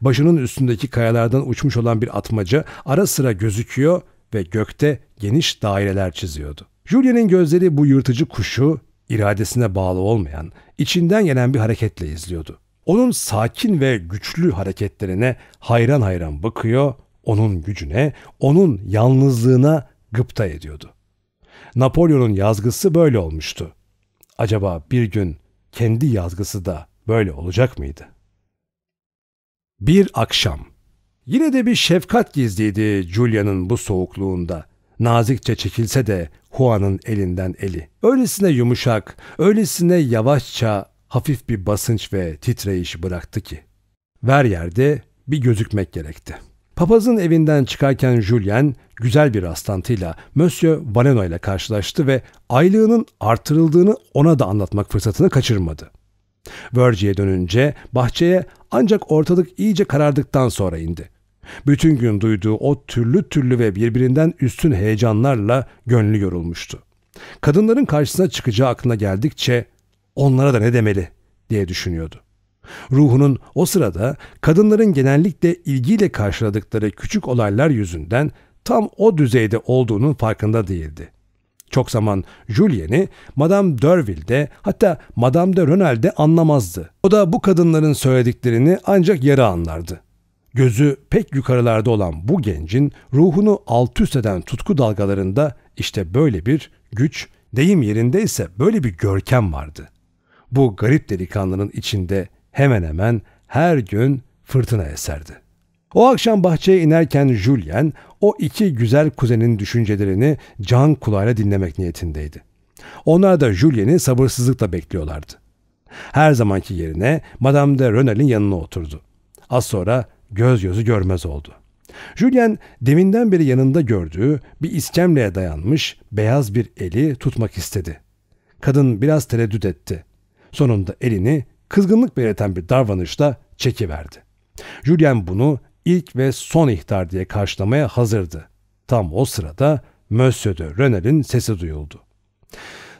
Başının üstündeki kayalardan uçmuş olan bir atmaca ara sıra gözüküyor ve gökte geniş daireler çiziyordu. Julien'in gözleri bu yırtıcı kuşu iradesine bağlı olmayan, içinden gelen bir hareketle izliyordu. Onun sakin ve güçlü hareketlerine hayran hayran bakıyor, onun gücüne, onun yalnızlığına gıpta ediyordu. Napolyon'un yazgısı böyle olmuştu. Acaba bir gün kendi yazgısı da böyle olacak mıydı? Bir akşam. Yine de bir şefkat gizliydi Julia'nın bu soğukluğunda. Nazikçe çekilse de Juan'ın elinden eli. Öylesine yumuşak, öylesine yavaşça hafif bir basınç ve titreyiş bıraktı ki. Ver yerde bir gözükmek gerekti.'' Papazın evinden çıkarken Julien güzel bir rastlantıyla Monsieur Valeno ile karşılaştı ve aylığının artırıldığını ona da anlatmak fırsatını kaçırmadı. Vergie'ye dönünce bahçeye ancak ortalık iyice karardıktan sonra indi. Bütün gün duyduğu o türlü türlü ve birbirinden üstün heyecanlarla gönlü yorulmuştu. Kadınların karşısına çıkacağı aklına geldikçe onlara da ne demeli diye düşünüyordu. Ruhunun o sırada kadınların genellikle ilgiyle karşıladıkları küçük olaylar yüzünden tam o düzeyde olduğunun farkında değildi. Çok zaman Julien'i Madame Derville'de hatta Madame de Renal'de anlamazdı. O da bu kadınların söylediklerini ancak yarı anlardı. Gözü pek yukarılarda olan bu gencin ruhunu alt üst eden tutku dalgalarında işte böyle bir güç, deyim yerinde ise böyle bir görkem vardı. Bu garip delikanlının içinde hemen hemen her gün fırtına eserdi. O akşam bahçeye inerken Julien o iki güzel kuzenin düşüncelerini can kulağıyla dinlemek niyetindeydi. Onlar da Julien'i sabırsızlıkla bekliyorlardı. Her zamanki yerine Madame de Renal'in yanına oturdu. Az sonra göz gözü görmez oldu. Julien deminden beri yanında gördüğü bir iskemleye dayanmış beyaz bir eli tutmak istedi. Kadın biraz tereddüt etti. Sonunda elini kızgınlık belirten bir davranışla çekiverdi. Julian bunu ilk ve son ihtar diye karşılamaya hazırdı. Tam o sırada Monsieur de Renel'in sesi duyuldu.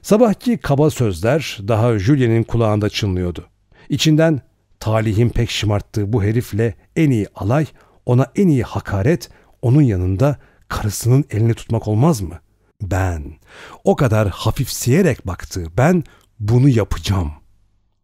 Sabahki kaba sözler daha Julian'in kulağında çınlıyordu. İçinden talihin pek şımarttığı bu herifle en iyi alay, ona en iyi hakaret, onun yanında karısının elini tutmak olmaz mı? Ben, o kadar hafifseyerek baktığı ben bunu yapacağım,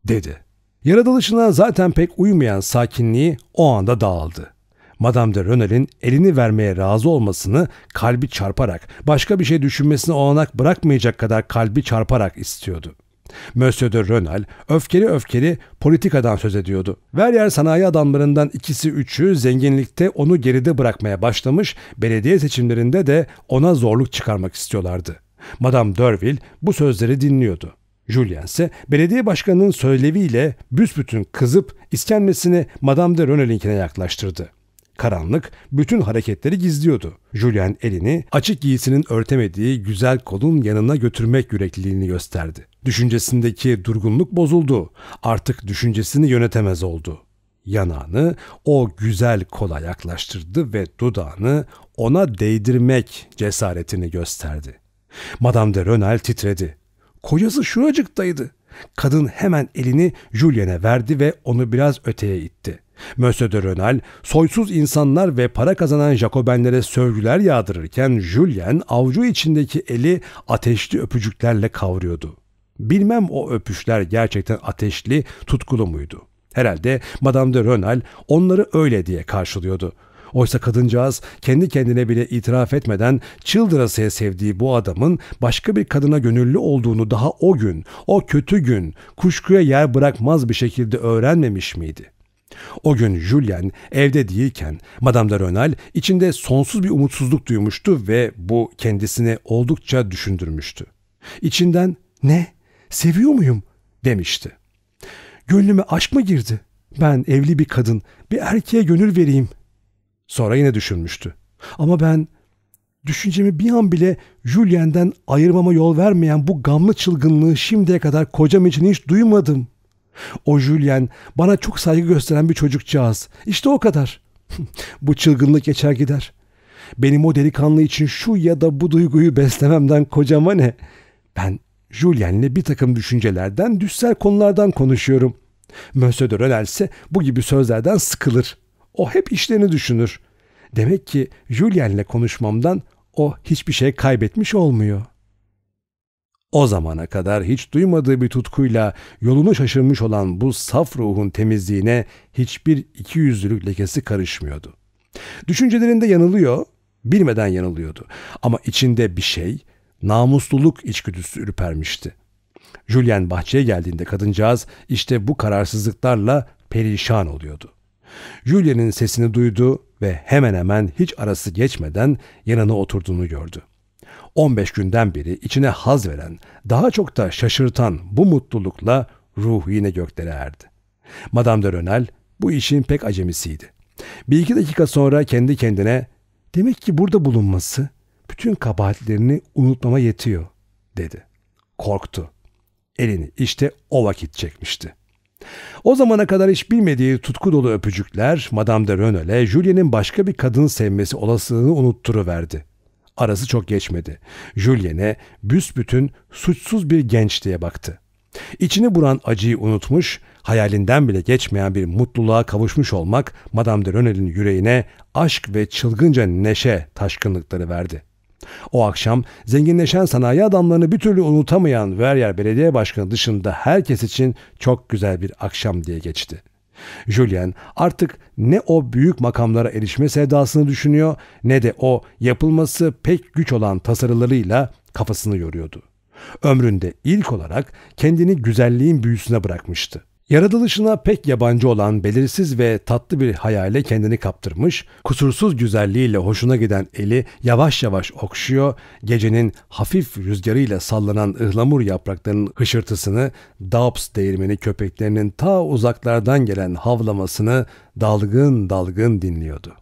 dedi.'' Yaratılışına zaten pek uymayan sakinliği o anda dağıldı. Madame de Renal'in elini vermeye razı olmasını kalbi çarparak, başka bir şey düşünmesine olanak bırakmayacak kadar kalbi çarparak istiyordu. Monsieur de Renal öfkeli öfkeli politikadan söz ediyordu. Veryer sanayi adamlarından ikisi üçü zenginlikte onu geride bırakmaya başlamış, belediye seçimlerinde de ona zorluk çıkarmak istiyorlardı. Madame Derville bu sözleri dinliyordu. Julian ise belediye başkanının söyleviyle büsbütün kızıp istenmesini Madame de Renelinkine yaklaştırdı. Karanlık bütün hareketleri gizliyordu. Julian elini açık giysinin örtemediği güzel kolun yanına götürmek yürekliliğini gösterdi. Düşüncesindeki durgunluk bozuldu. Artık düşüncesini yönetemez oldu. Yanağını o güzel kola yaklaştırdı ve dudağını ona değdirmek cesaretini gösterdi. Madame de Rönel titredi. Kocası şuracıktaydı. Kadın hemen elini Julien'e verdi ve onu biraz öteye itti. Monsieur de Renal, soysuz insanlar ve para kazanan Jacobenlere sövgüler yağdırırken Julien avcu içindeki eli ateşli öpücüklerle kavruyordu. Bilmem o öpüşler gerçekten ateşli, tutkulu muydu? Herhalde Madame de Rönal onları öyle diye karşılıyordu.'' Oysa kadıncağız kendi kendine bile itiraf etmeden çıldırasıya sevdiği bu adamın başka bir kadına gönüllü olduğunu daha o gün, o kötü gün kuşkuya yer bırakmaz bir şekilde öğrenmemiş miydi?'' O gün Julien evde değilken Madame de Renal içinde sonsuz bir umutsuzluk duymuştu ve bu kendisini oldukça düşündürmüştü. İçinden ne seviyor muyum demişti. Gönlüme aşk mı girdi? Ben evli bir kadın, bir erkeğe gönül vereyim Sonra yine düşünmüştü. Ama ben düşüncemi bir an bile Julien'den ayırmama yol vermeyen bu gamlı çılgınlığı şimdiye kadar kocam için hiç duymadım. O Julien bana çok saygı gösteren bir çocukcağız. İşte o kadar. bu çılgınlık geçer gider. Benim o delikanlı için şu ya da bu duyguyu beslememden kocama ne? Ben Julien'le bir takım düşüncelerden, düşsel konulardan konuşuyorum. Monsieur de ise bu gibi sözlerden sıkılır.'' O hep işlerini düşünür. Demek ki Julien'le konuşmamdan o hiçbir şey kaybetmiş olmuyor. O zamana kadar hiç duymadığı bir tutkuyla yolunu şaşırmış olan bu saf ruhun temizliğine hiçbir ikiyüzlülük lekesi karışmıyordu. Düşüncelerinde yanılıyor, bilmeden yanılıyordu. Ama içinde bir şey, namusluluk içgüdüsü ürpermişti. Julien bahçeye geldiğinde kadıncağız işte bu kararsızlıklarla perişan oluyordu. Julia'nın sesini duydu ve hemen hemen hiç arası geçmeden yanına oturduğunu gördü. 15 günden beri içine haz veren, daha çok da şaşırtan bu mutlulukla ruhu yine göklere erdi. Madame de Rönel bu işin pek acemisiydi. Bir iki dakika sonra kendi kendine demek ki burada bulunması bütün kabahatlerini unutmama yetiyor dedi. Korktu. Elini işte o vakit çekmişti. O zamana kadar hiç bilmediği tutku dolu öpücükler Madame de Renal'e Julien'in başka bir kadın sevmesi olasılığını unutturuverdi. Arası çok geçmedi. Julien'e büsbütün suçsuz bir genç diye baktı. İçini buran acıyı unutmuş, hayalinden bile geçmeyen bir mutluluğa kavuşmuş olmak Madame de Renal'in yüreğine aşk ve çılgınca neşe taşkınlıkları verdi. O akşam zenginleşen sanayi adamlarını bir türlü unutamayan Veryer Belediye Başkanı dışında herkes için çok güzel bir akşam diye geçti. Julien artık ne o büyük makamlara erişme sevdasını düşünüyor ne de o yapılması pek güç olan tasarılarıyla kafasını yoruyordu. Ömründe ilk olarak kendini güzelliğin büyüsüne bırakmıştı. Yaratılışına pek yabancı olan belirsiz ve tatlı bir hayale kendini kaptırmış, kusursuz güzelliğiyle hoşuna giden eli yavaş yavaş okşuyor, gecenin hafif rüzgarıyla sallanan ıhlamur yapraklarının hışırtısını, Daubs değirmeni köpeklerinin ta uzaklardan gelen havlamasını dalgın dalgın dinliyordu.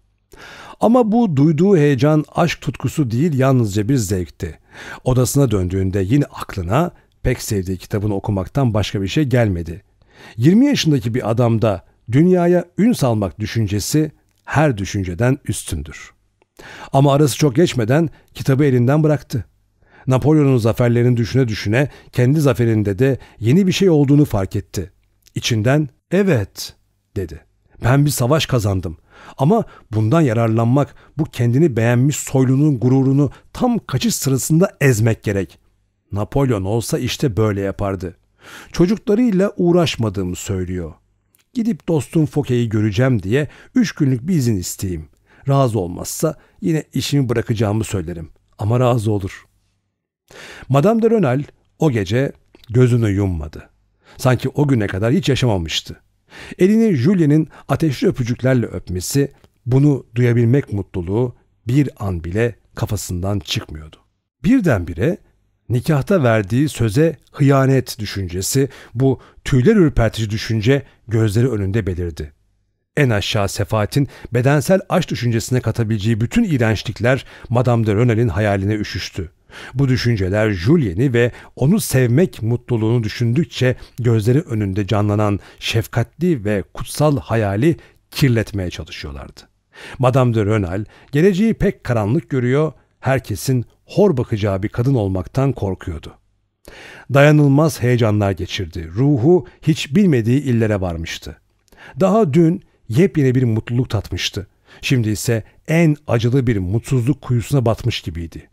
Ama bu duyduğu heyecan aşk tutkusu değil yalnızca bir zevkti. Odasına döndüğünde yine aklına pek sevdiği kitabını okumaktan başka bir şey gelmedi. 20 yaşındaki bir adamda dünyaya ün salmak düşüncesi her düşünceden üstündür. Ama arası çok geçmeden kitabı elinden bıraktı. Napolyon'un zaferlerini düşüne düşüne kendi zaferinde de yeni bir şey olduğunu fark etti. İçinden evet dedi. Ben bir savaş kazandım. Ama bundan yararlanmak bu kendini beğenmiş soylunun gururunu tam kaçış sırasında ezmek gerek. Napolyon olsa işte böyle yapardı.'' Çocuklarıyla uğraşmadığımı söylüyor. Gidip dostum Foke'yi göreceğim diye üç günlük bir izin isteyeyim. Razı olmazsa yine işimi bırakacağımı söylerim. Ama razı olur. Madame de Renal o gece gözünü yummadı. Sanki o güne kadar hiç yaşamamıştı. Elini Julien'in ateşli öpücüklerle öpmesi, bunu duyabilmek mutluluğu bir an bile kafasından çıkmıyordu. Birdenbire nikahta verdiği söze hıyanet düşüncesi, bu tüyler ürpertici düşünce gözleri önünde belirdi. En aşağı sefahatin bedensel aç düşüncesine katabileceği bütün iğrençlikler Madame de Renal'in hayaline üşüştü. Bu düşünceler Julien'i ve onu sevmek mutluluğunu düşündükçe gözleri önünde canlanan şefkatli ve kutsal hayali kirletmeye çalışıyorlardı. Madame de Renal geleceği pek karanlık görüyor, herkesin hor bakacağı bir kadın olmaktan korkuyordu. Dayanılmaz heyecanlar geçirdi. Ruhu hiç bilmediği illere varmıştı. Daha dün yepyeni bir mutluluk tatmıştı. Şimdi ise en acılı bir mutsuzluk kuyusuna batmış gibiydi.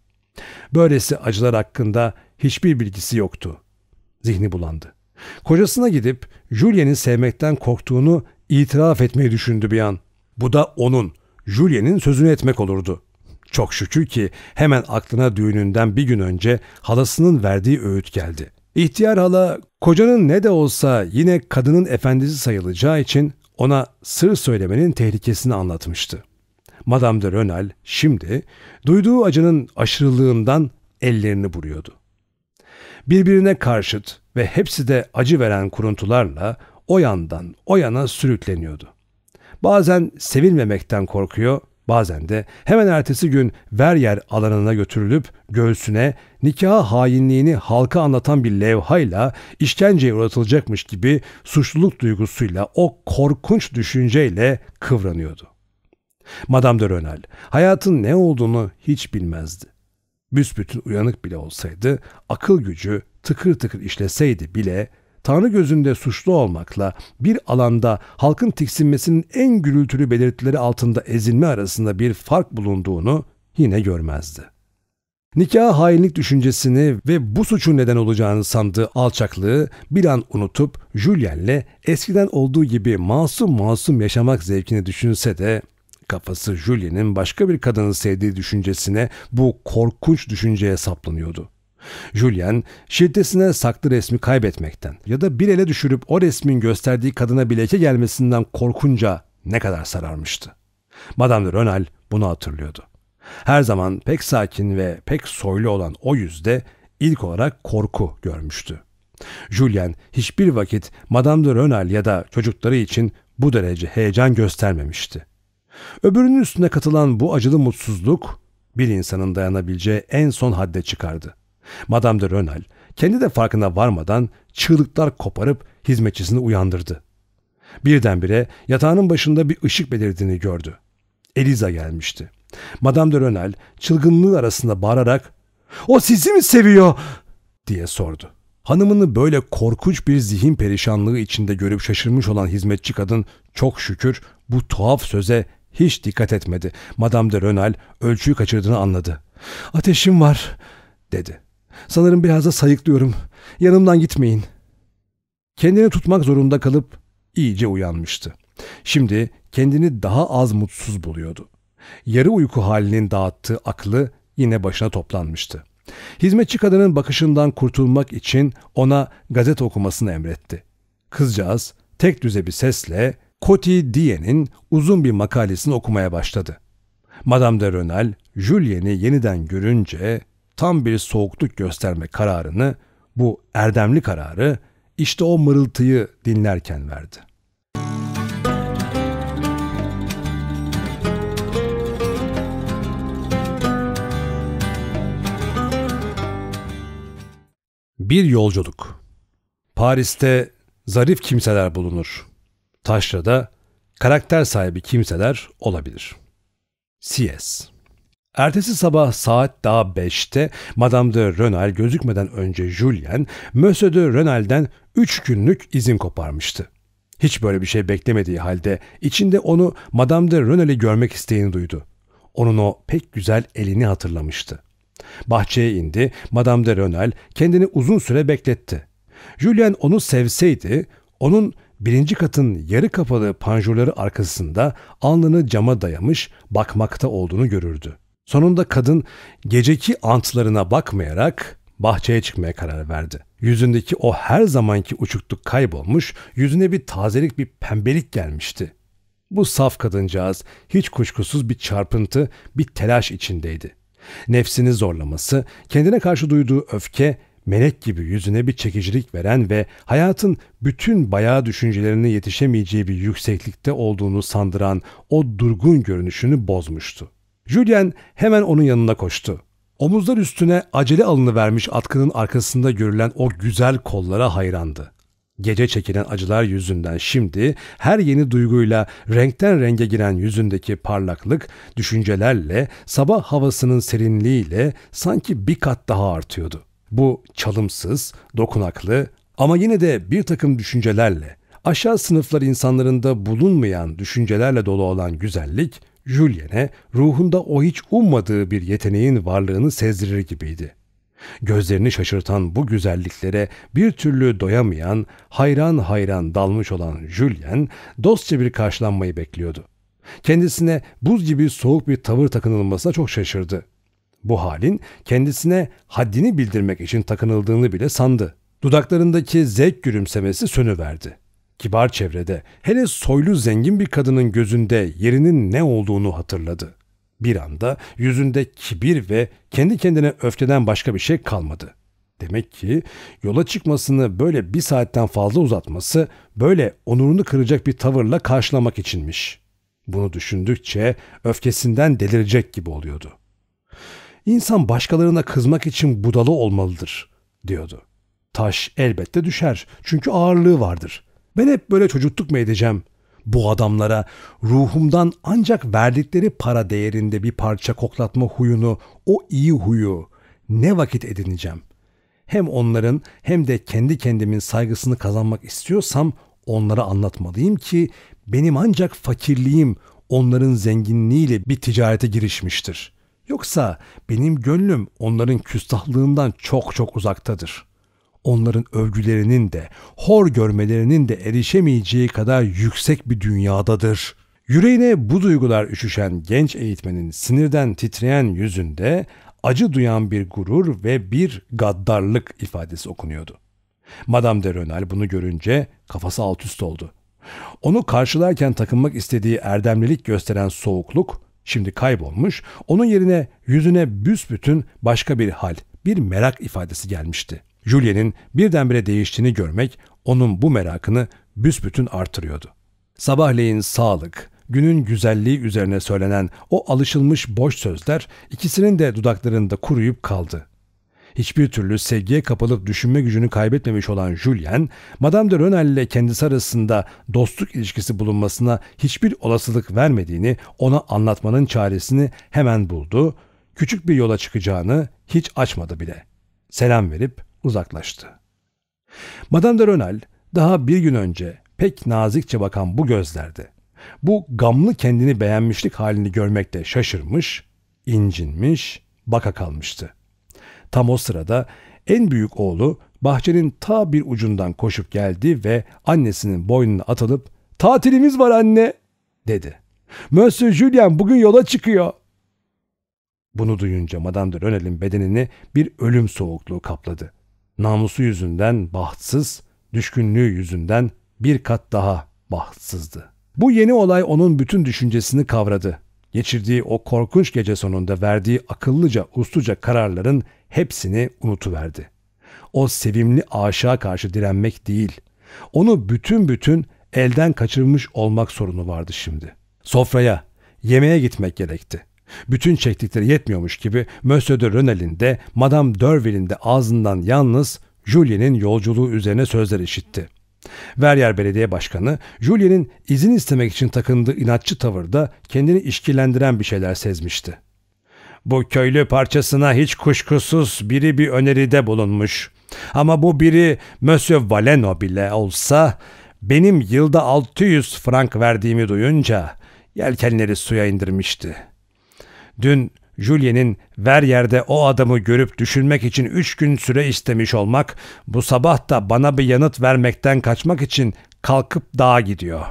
Böylesi acılar hakkında hiçbir bilgisi yoktu. Zihni bulandı. Kocasına gidip Julien'in sevmekten korktuğunu itiraf etmeyi düşündü bir an. Bu da onun, Julien'in sözünü etmek olurdu. Çok şükür ki hemen aklına düğününden bir gün önce halasının verdiği öğüt geldi. İhtiyar hala kocanın ne de olsa yine kadının efendisi sayılacağı için ona sır söylemenin tehlikesini anlatmıştı. Madame de Rönal şimdi duyduğu acının aşırılığından ellerini buruyordu. Birbirine karşıt ve hepsi de acı veren kuruntularla o yandan o yana sürükleniyordu. Bazen sevilmemekten korkuyor, Bazen de hemen ertesi gün Veryer alanına götürülüp göğsüne nikah hainliğini halka anlatan bir levhayla işkenceye uğratılacakmış gibi suçluluk duygusuyla o korkunç düşünceyle kıvranıyordu. Madame de Renal hayatın ne olduğunu hiç bilmezdi. Büsbütün uyanık bile olsaydı akıl gücü tıkır tıkır işleseydi bile Tanrı gözünde suçlu olmakla bir alanda halkın tiksinmesinin en gürültülü belirtileri altında ezilme arasında bir fark bulunduğunu yine görmezdi. Nikah hainlik düşüncesini ve bu suçun neden olacağını sandığı alçaklığı bir an unutup Julien'le eskiden olduğu gibi masum masum yaşamak zevkini düşünse de kafası Julien'in başka bir kadını sevdiği düşüncesine bu korkunç düşünceye saplanıyordu. Julien şiddesine saklı resmi kaybetmekten ya da bir ele düşürüp o resmin gösterdiği kadına bileke gelmesinden korkunca ne kadar sararmıştı. Madame de Renal bunu hatırlıyordu. Her zaman pek sakin ve pek soylu olan o yüzde ilk olarak korku görmüştü. Julien hiçbir vakit Madame de Renal ya da çocukları için bu derece heyecan göstermemişti. Öbürünün üstüne katılan bu acılı mutsuzluk bir insanın dayanabileceği en son hadde çıkardı. Madame de Rönal kendi de farkına varmadan çığlıklar koparıp hizmetçisini uyandırdı. Birdenbire yatağının başında bir ışık belirdiğini gördü. Eliza gelmişti. Madame de Rönal çılgınlığı arasında bağırarak ''O sizi mi seviyor?'' diye sordu. Hanımını böyle korkunç bir zihin perişanlığı içinde görüp şaşırmış olan hizmetçi kadın çok şükür bu tuhaf söze hiç dikkat etmedi. Madame de Rönal ölçüyü kaçırdığını anladı. ''Ateşim var.'' dedi. Sanırım biraz da sayıklıyorum. Yanımdan gitmeyin. Kendini tutmak zorunda kalıp iyice uyanmıştı. Şimdi kendini daha az mutsuz buluyordu. Yarı uyku halinin dağıttığı aklı yine başına toplanmıştı. Hizmetçi kadının bakışından kurtulmak için ona gazete okumasını emretti. Kızcağız tek düze bir sesle Koti Die'nin uzun bir makalesini okumaya başladı. Madame de Renal, Julien'i yeniden görünce tam bir soğukluk gösterme kararını, bu erdemli kararı işte o mırıltıyı dinlerken verdi. Bir yolculuk. Paris'te zarif kimseler bulunur. Taşra'da karakter sahibi kimseler olabilir. C.S. Ertesi sabah saat daha beşte Madame de Renal gözükmeden önce Julien, Monsieur de Renal'den üç günlük izin koparmıştı. Hiç böyle bir şey beklemediği halde içinde onu Madame de Renal'i görmek isteğini duydu. Onun o pek güzel elini hatırlamıştı. Bahçeye indi, Madame de Renal kendini uzun süre bekletti. Julien onu sevseydi, onun birinci katın yarı kapalı panjurları arkasında alnını cama dayamış bakmakta olduğunu görürdü. Sonunda kadın geceki antlarına bakmayarak bahçeye çıkmaya karar verdi. Yüzündeki o her zamanki uçukluk kaybolmuş, yüzüne bir tazelik bir pembelik gelmişti. Bu saf kadıncağız hiç kuşkusuz bir çarpıntı, bir telaş içindeydi. Nefsini zorlaması, kendine karşı duyduğu öfke, melek gibi yüzüne bir çekicilik veren ve hayatın bütün bayağı düşüncelerine yetişemeyeceği bir yükseklikte olduğunu sandıran o durgun görünüşünü bozmuştu. Julian hemen onun yanına koştu. Omuzlar üstüne acele alını vermiş atkının arkasında görülen o güzel kollara hayrandı. Gece çekilen acılar yüzünden şimdi her yeni duyguyla renkten renge giren yüzündeki parlaklık düşüncelerle sabah havasının serinliğiyle sanki bir kat daha artıyordu. Bu çalımsız, dokunaklı ama yine de bir takım düşüncelerle aşağı sınıflar insanlarında bulunmayan düşüncelerle dolu olan güzellik Julien'e ruhunda o hiç ummadığı bir yeteneğin varlığını sezdirir gibiydi. Gözlerini şaşırtan bu güzelliklere bir türlü doyamayan, hayran hayran dalmış olan Julien, dostça bir karşılanmayı bekliyordu. Kendisine buz gibi soğuk bir tavır takınılmasına çok şaşırdı. Bu halin kendisine haddini bildirmek için takınıldığını bile sandı. Dudaklarındaki zevk gülümsemesi sönüverdi. Kibar çevrede, hele soylu zengin bir kadının gözünde yerinin ne olduğunu hatırladı. Bir anda yüzünde kibir ve kendi kendine öfkeden başka bir şey kalmadı. Demek ki yola çıkmasını böyle bir saatten fazla uzatması böyle onurunu kıracak bir tavırla karşılamak içinmiş. Bunu düşündükçe öfkesinden delirecek gibi oluyordu. İnsan başkalarına kızmak için budalı olmalıdır diyordu. Taş elbette düşer çünkü ağırlığı vardır. Ben hep böyle çocukluk mu edeceğim? Bu adamlara ruhumdan ancak verdikleri para değerinde bir parça koklatma huyunu, o iyi huyu ne vakit edineceğim? Hem onların hem de kendi kendimin saygısını kazanmak istiyorsam onlara anlatmalıyım ki benim ancak fakirliğim onların zenginliğiyle bir ticarete girişmiştir. Yoksa benim gönlüm onların küstahlığından çok çok uzaktadır.'' onların övgülerinin de, hor görmelerinin de erişemeyeceği kadar yüksek bir dünyadadır. Yüreğine bu duygular üşüşen genç eğitmenin sinirden titreyen yüzünde acı duyan bir gurur ve bir gaddarlık ifadesi okunuyordu. Madame de Renal bunu görünce kafası alt üst oldu. Onu karşılarken takınmak istediği erdemlilik gösteren soğukluk şimdi kaybolmuş, onun yerine yüzüne büsbütün başka bir hal, bir merak ifadesi gelmişti. Julien'in birdenbire değiştiğini görmek onun bu merakını büsbütün artırıyordu. Sabahleyin sağlık, günün güzelliği üzerine söylenen o alışılmış boş sözler ikisinin de dudaklarında kuruyup kaldı. Hiçbir türlü sevgiye kapılıp düşünme gücünü kaybetmemiş olan Julien, Madame de Renal ile kendisi arasında dostluk ilişkisi bulunmasına hiçbir olasılık vermediğini ona anlatmanın çaresini hemen buldu, küçük bir yola çıkacağını hiç açmadı bile. Selam verip uzaklaştı. Madame de Renal daha bir gün önce pek nazikçe bakan bu gözlerde bu gamlı kendini beğenmişlik halini görmekte şaşırmış, incinmiş, baka kalmıştı. Tam o sırada en büyük oğlu bahçenin ta bir ucundan koşup geldi ve annesinin boynuna atılıp ''Tatilimiz var anne!'' dedi. ''Monsieur Julien bugün yola çıkıyor.'' Bunu duyunca Madame de Renel'in bedenini bir ölüm soğukluğu kapladı namusu yüzünden bahtsız, düşkünlüğü yüzünden bir kat daha bahtsızdı. Bu yeni olay onun bütün düşüncesini kavradı. Geçirdiği o korkunç gece sonunda verdiği akıllıca, ustuca kararların hepsini unutuverdi. O sevimli aşağı karşı direnmek değil, onu bütün bütün elden kaçırmış olmak sorunu vardı şimdi. Sofraya, yemeğe gitmek gerekti. Bütün çektikleri yetmiyormuş gibi Monsieur de Renel'in de Madame Derville'in de ağzından yalnız Julien'in yolculuğu üzerine sözler işitti. Veryer Belediye Başkanı, Julien'in izin istemek için takındığı inatçı tavırda kendini işkilendiren bir şeyler sezmişti. Bu köylü parçasına hiç kuşkusuz biri bir öneride bulunmuş. Ama bu biri Monsieur Valeno bile olsa benim yılda 600 frank verdiğimi duyunca yelkenleri suya indirmişti.'' Dün Julien'in ver yerde o adamı görüp düşünmek için üç gün süre istemiş olmak, bu sabah da bana bir yanıt vermekten kaçmak için kalkıp dağa gidiyor.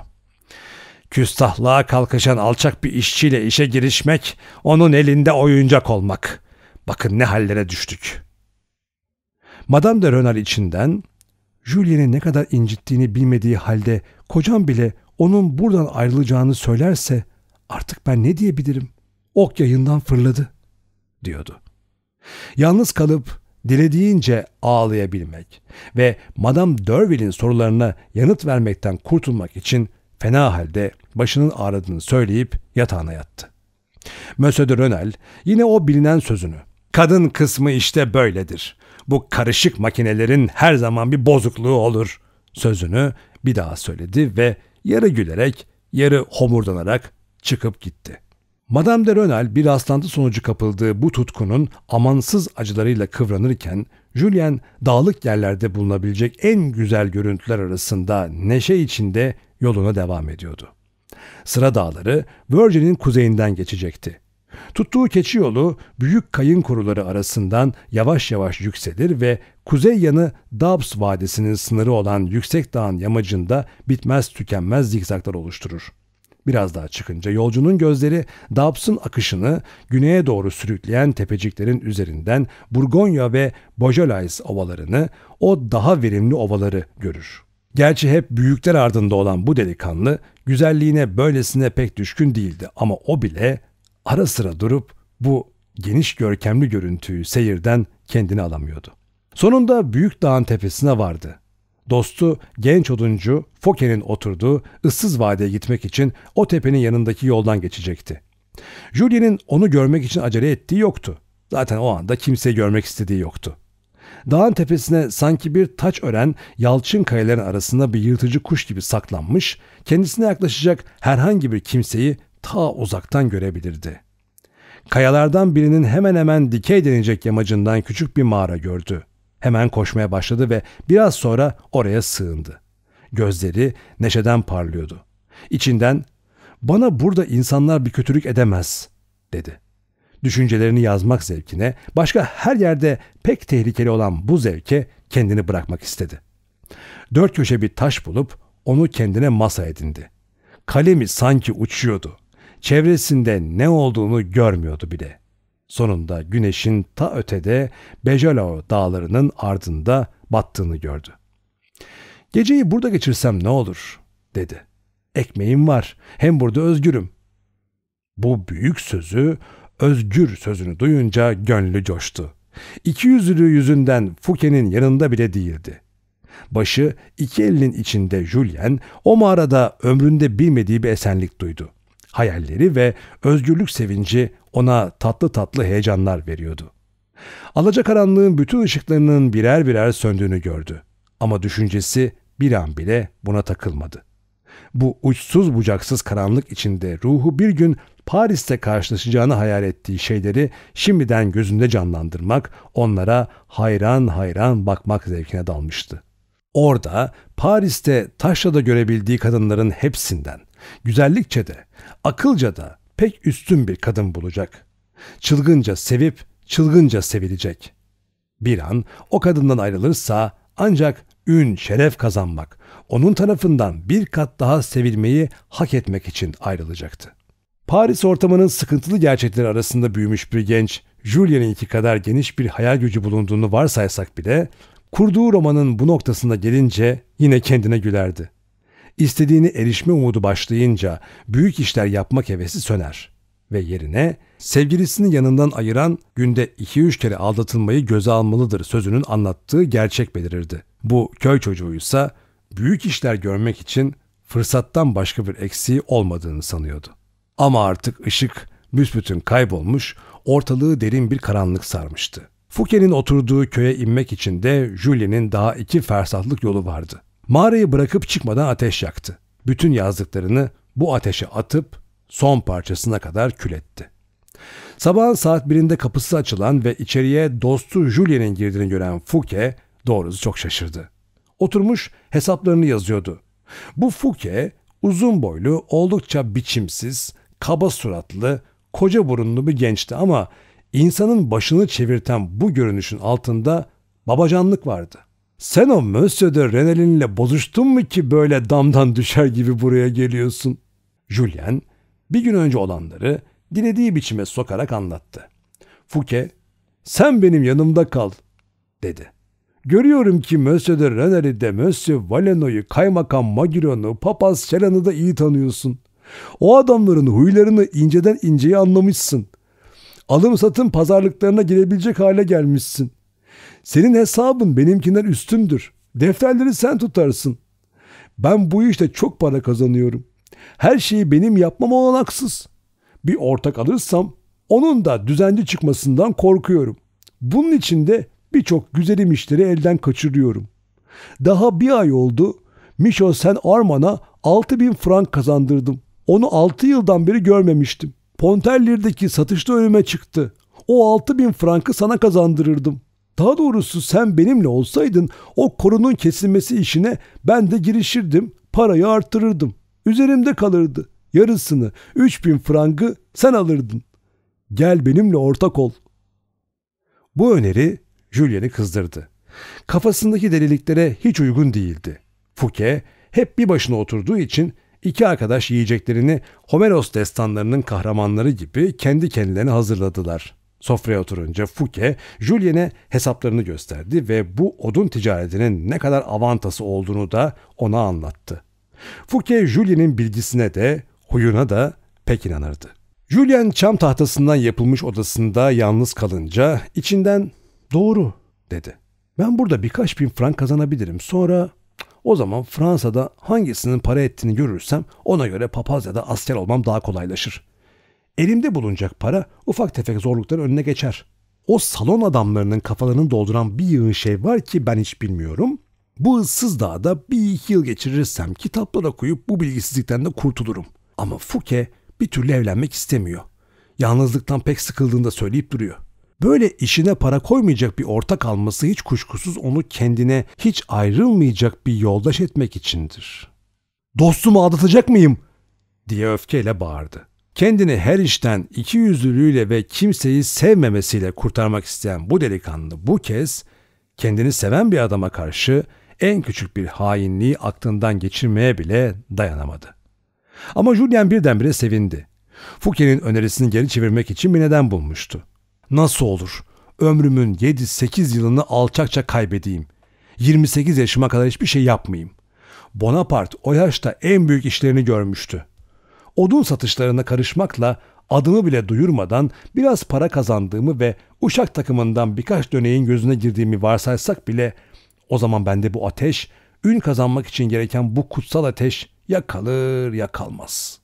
Küstahlığa kalkışan alçak bir işçiyle işe girişmek, onun elinde oyuncak olmak. Bakın ne hallere düştük. Madame de Renal içinden, Julien'i ne kadar incittiğini bilmediği halde kocam bile onun buradan ayrılacağını söylerse artık ben ne diyebilirim? ok yayından fırladı diyordu. Yalnız kalıp dilediğince ağlayabilmek ve Madame Derville'in sorularına yanıt vermekten kurtulmak için fena halde başının ağrıdığını söyleyip yatağına yattı. Monsieur de Renal yine o bilinen sözünü Kadın kısmı işte böyledir. Bu karışık makinelerin her zaman bir bozukluğu olur. Sözünü bir daha söyledi ve yarı gülerek, yarı homurdanarak çıkıp gitti. Madame de Renal bir rastlantı sonucu kapıldığı bu tutkunun amansız acılarıyla kıvranırken Julien dağlık yerlerde bulunabilecek en güzel görüntüler arasında neşe içinde yoluna devam ediyordu. Sıra dağları Virgin'in kuzeyinden geçecekti. Tuttuğu keçi yolu büyük kayın kuruları arasından yavaş yavaş yükselir ve kuzey yanı Dabs Vadisi'nin sınırı olan yüksek dağın yamacında bitmez tükenmez zikzaklar oluşturur. Biraz daha çıkınca yolcunun gözleri Daps'ın akışını güneye doğru sürükleyen tepeciklerin üzerinden Burgonya ve Beaujolais ovalarını, o daha verimli ovaları görür. Gerçi hep büyükler ardında olan bu delikanlı güzelliğine böylesine pek düşkün değildi ama o bile ara sıra durup bu geniş görkemli görüntüyü seyirden kendini alamıyordu. Sonunda büyük dağın tepesine vardı. Dostu genç oduncu Foke'nin oturduğu ıssız vadeye gitmek için o tepenin yanındaki yoldan geçecekti. Julien'in onu görmek için acele ettiği yoktu. Zaten o anda kimseyi görmek istediği yoktu. Dağın tepesine sanki bir taç ören yalçın kayaların arasında bir yırtıcı kuş gibi saklanmış, kendisine yaklaşacak herhangi bir kimseyi ta uzaktan görebilirdi. Kayalardan birinin hemen hemen dikey denecek yamacından küçük bir mağara gördü. Hemen koşmaya başladı ve biraz sonra oraya sığındı. Gözleri neşeden parlıyordu. İçinden ''Bana burada insanlar bir kötülük edemez.'' dedi. Düşüncelerini yazmak zevkine, başka her yerde pek tehlikeli olan bu zevke kendini bırakmak istedi. Dört köşe bir taş bulup onu kendine masa edindi. Kalemi sanki uçuyordu. Çevresinde ne olduğunu görmüyordu bile.'' Sonunda güneşin ta ötede Bejalo dağlarının ardında battığını gördü. Geceyi burada geçirsem ne olur dedi. Ekmeğim var hem burada özgürüm. Bu büyük sözü özgür sözünü duyunca gönlü coştu. İki yüzlü yüzünden Fuke'nin yanında bile değildi. Başı iki elinin içinde Julien o mağarada ömründe bilmediği bir esenlik duydu. Hayalleri ve özgürlük sevinci ona tatlı tatlı heyecanlar veriyordu. Alacakaranlığın bütün ışıklarının birer birer söndüğünü gördü. Ama düşüncesi bir an bile buna takılmadı. Bu uçsuz bucaksız karanlık içinde ruhu bir gün Paris'te karşılaşacağını hayal ettiği şeyleri şimdiden gözünde canlandırmak, onlara hayran hayran bakmak zevkine dalmıştı. Orada Paris'te taşla da görebildiği kadınların hepsinden, güzellikçe de, akılca da, pek üstün bir kadın bulacak. Çılgınca sevip çılgınca sevilecek. Bir an o kadından ayrılırsa ancak ün, şeref kazanmak, onun tarafından bir kat daha sevilmeyi hak etmek için ayrılacaktı. Paris ortamının sıkıntılı gerçekleri arasında büyümüş bir genç, Julien'inki kadar geniş bir hayal gücü bulunduğunu varsaysak bile, kurduğu romanın bu noktasında gelince yine kendine gülerdi istediğine erişme umudu başlayınca büyük işler yapmak hevesi söner ve yerine sevgilisini yanından ayıran günde 2-3 kere aldatılmayı göze almalıdır sözünün anlattığı gerçek belirirdi. Bu köy çocuğuysa büyük işler görmek için fırsattan başka bir eksiği olmadığını sanıyordu. Ama artık ışık büsbütün kaybolmuş, ortalığı derin bir karanlık sarmıştı. Fouquet'in oturduğu köye inmek için de Julie'nin daha iki fersahlık yolu vardı. Mağarayı bırakıp çıkmadan ateş yaktı. Bütün yazdıklarını bu ateşe atıp son parçasına kadar kületti. Sabahın saat birinde kapısı açılan ve içeriye dostu Julien'in girdiğini gören Fouque doğrusu çok şaşırdı. Oturmuş hesaplarını yazıyordu. Bu Fouque uzun boylu, oldukça biçimsiz, kaba suratlı, koca burunlu bir gençti ama insanın başını çevirten bu görünüşün altında babacanlık vardı.'' Sen o Monsieur de Renelin'le bozuştun mu ki böyle damdan düşer gibi buraya geliyorsun? Julien bir gün önce olanları dilediği biçime sokarak anlattı. Fouquet sen benim yanımda kal dedi. Görüyorum ki Monsieur de Renel'i de Monsieur Valeno'yu, Kaymakam Magiron'u, Papaz Şelan'ı da iyi tanıyorsun. O adamların huylarını inceden inceye anlamışsın. Alım satım pazarlıklarına girebilecek hale gelmişsin.'' Senin hesabın benimkinden üstündür. Defterleri sen tutarsın. Ben bu işte çok para kazanıyorum. Her şeyi benim yapmam olanaksız. Bir ortak alırsam onun da düzenli çıkmasından korkuyorum. Bunun için de birçok güzelim işleri elden kaçırıyorum. Daha bir ay oldu. Michel Sen Arman'a bin frank kazandırdım. Onu 6 yıldan beri görmemiştim. Pontelli'deki satışta önüme çıktı. O bin frankı sana kazandırırdım. Daha doğrusu sen benimle olsaydın o korunun kesilmesi işine ben de girişirdim, parayı artırırdım. Üzerimde kalırdı. Yarısını, 3000 frangı sen alırdın. Gel benimle ortak ol. Bu öneri Julien'i kızdırdı. Kafasındaki deliliklere hiç uygun değildi. Fouquet hep bir başına oturduğu için iki arkadaş yiyeceklerini Homeros destanlarının kahramanları gibi kendi kendilerine hazırladılar.'' Sofraya oturunca Fouquet, Julien'e hesaplarını gösterdi ve bu odun ticaretinin ne kadar avantası olduğunu da ona anlattı. Fouquet, Julien'in bilgisine de, huyuna da pek inanırdı. Julien çam tahtasından yapılmış odasında yalnız kalınca içinden doğru dedi. Ben burada birkaç bin frank kazanabilirim. Sonra o zaman Fransa'da hangisinin para ettiğini görürsem ona göre papaz ya da asker olmam daha kolaylaşır. Elimde bulunacak para ufak tefek zorlukların önüne geçer. O salon adamlarının kafalarını dolduran bir yığın şey var ki ben hiç bilmiyorum. Bu ıssız dağda bir iki yıl geçirirsem kitaplara koyup bu bilgisizlikten de kurtulurum. Ama Fuke bir türlü evlenmek istemiyor. Yalnızlıktan pek sıkıldığında da söyleyip duruyor. Böyle işine para koymayacak bir ortak alması hiç kuşkusuz onu kendine hiç ayrılmayacak bir yoldaş etmek içindir. ''Dostumu aldatacak mıyım?'' diye öfkeyle bağırdı kendini her işten iki yüzlülüğüyle ve kimseyi sevmemesiyle kurtarmak isteyen bu delikanlı bu kez kendini seven bir adama karşı en küçük bir hainliği aklından geçirmeye bile dayanamadı. Ama Julien birdenbire sevindi. Fouquet'in önerisini geri çevirmek için bir neden bulmuştu. Nasıl olur? Ömrümün 7-8 yılını alçakça kaybedeyim. 28 yaşıma kadar hiçbir şey yapmayayım. Bonaparte o yaşta en büyük işlerini görmüştü odun satışlarına karışmakla adımı bile duyurmadan biraz para kazandığımı ve uşak takımından birkaç döneğin gözüne girdiğimi varsaysak bile o zaman bende bu ateş, ün kazanmak için gereken bu kutsal ateş ya kalır ya kalmaz.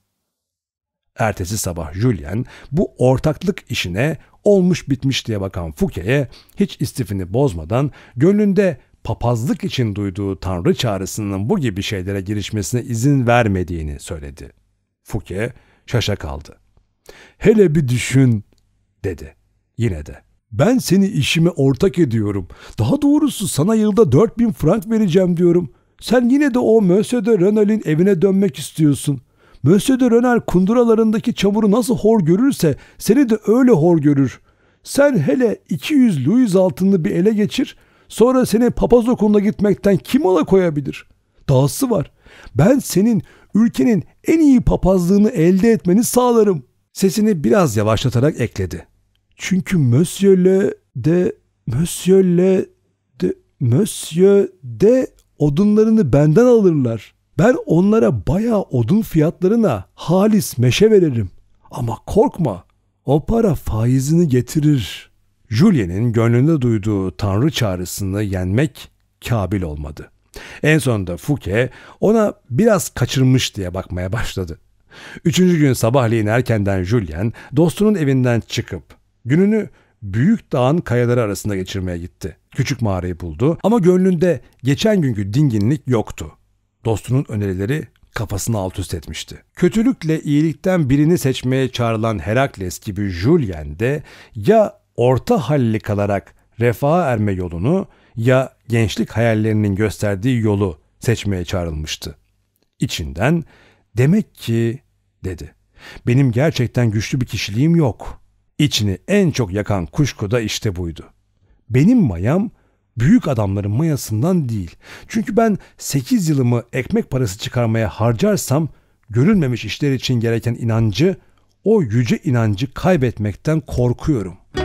Ertesi sabah Julien bu ortaklık işine olmuş bitmiş diye bakan Fouquet'e hiç istifini bozmadan gönlünde papazlık için duyduğu tanrı çağrısının bu gibi şeylere girişmesine izin vermediğini söyledi.'' Fuke şaşa kaldı. Hele bir düşün dedi. Yine de. Ben seni işime ortak ediyorum. Daha doğrusu sana yılda 4000 frank vereceğim diyorum. Sen yine de o Monsieur de Renal'in evine dönmek istiyorsun. Monsieur de Renal kunduralarındaki çamuru nasıl hor görürse seni de öyle hor görür. Sen hele 200 Louis altını bir ele geçir. Sonra seni papaz okuluna gitmekten kim ola koyabilir? Dahası var. Ben senin ülkenin en iyi papazlığını elde etmeni sağlarım. Sesini biraz yavaşlatarak ekledi. Çünkü Monsieur Le de Monsieur Le de Monsieur de odunlarını benden alırlar. Ben onlara bayağı odun fiyatlarına halis meşe veririm. Ama korkma o para faizini getirir. Julien'in gönlünde duyduğu tanrı çağrısını yenmek kabil olmadı. En sonunda Fuke ona biraz kaçırmış diye bakmaya başladı. Üçüncü gün sabahleyin erkenden Julien dostunun evinden çıkıp gününü büyük dağın kayaları arasında geçirmeye gitti. Küçük mağarayı buldu ama gönlünde geçen günkü dinginlik yoktu. Dostunun önerileri kafasını alt üst etmişti. Kötülükle iyilikten birini seçmeye çağrılan Herakles gibi Julien de ya orta halli kalarak refaha erme yolunu ya gençlik hayallerinin gösterdiği yolu seçmeye çağrılmıştı. İçinden demek ki dedi. Benim gerçekten güçlü bir kişiliğim yok. İçini en çok yakan kuşku da işte buydu. Benim mayam büyük adamların mayasından değil. Çünkü ben 8 yılımı ekmek parası çıkarmaya harcarsam görülmemiş işler için gereken inancı, o yüce inancı kaybetmekten korkuyorum.''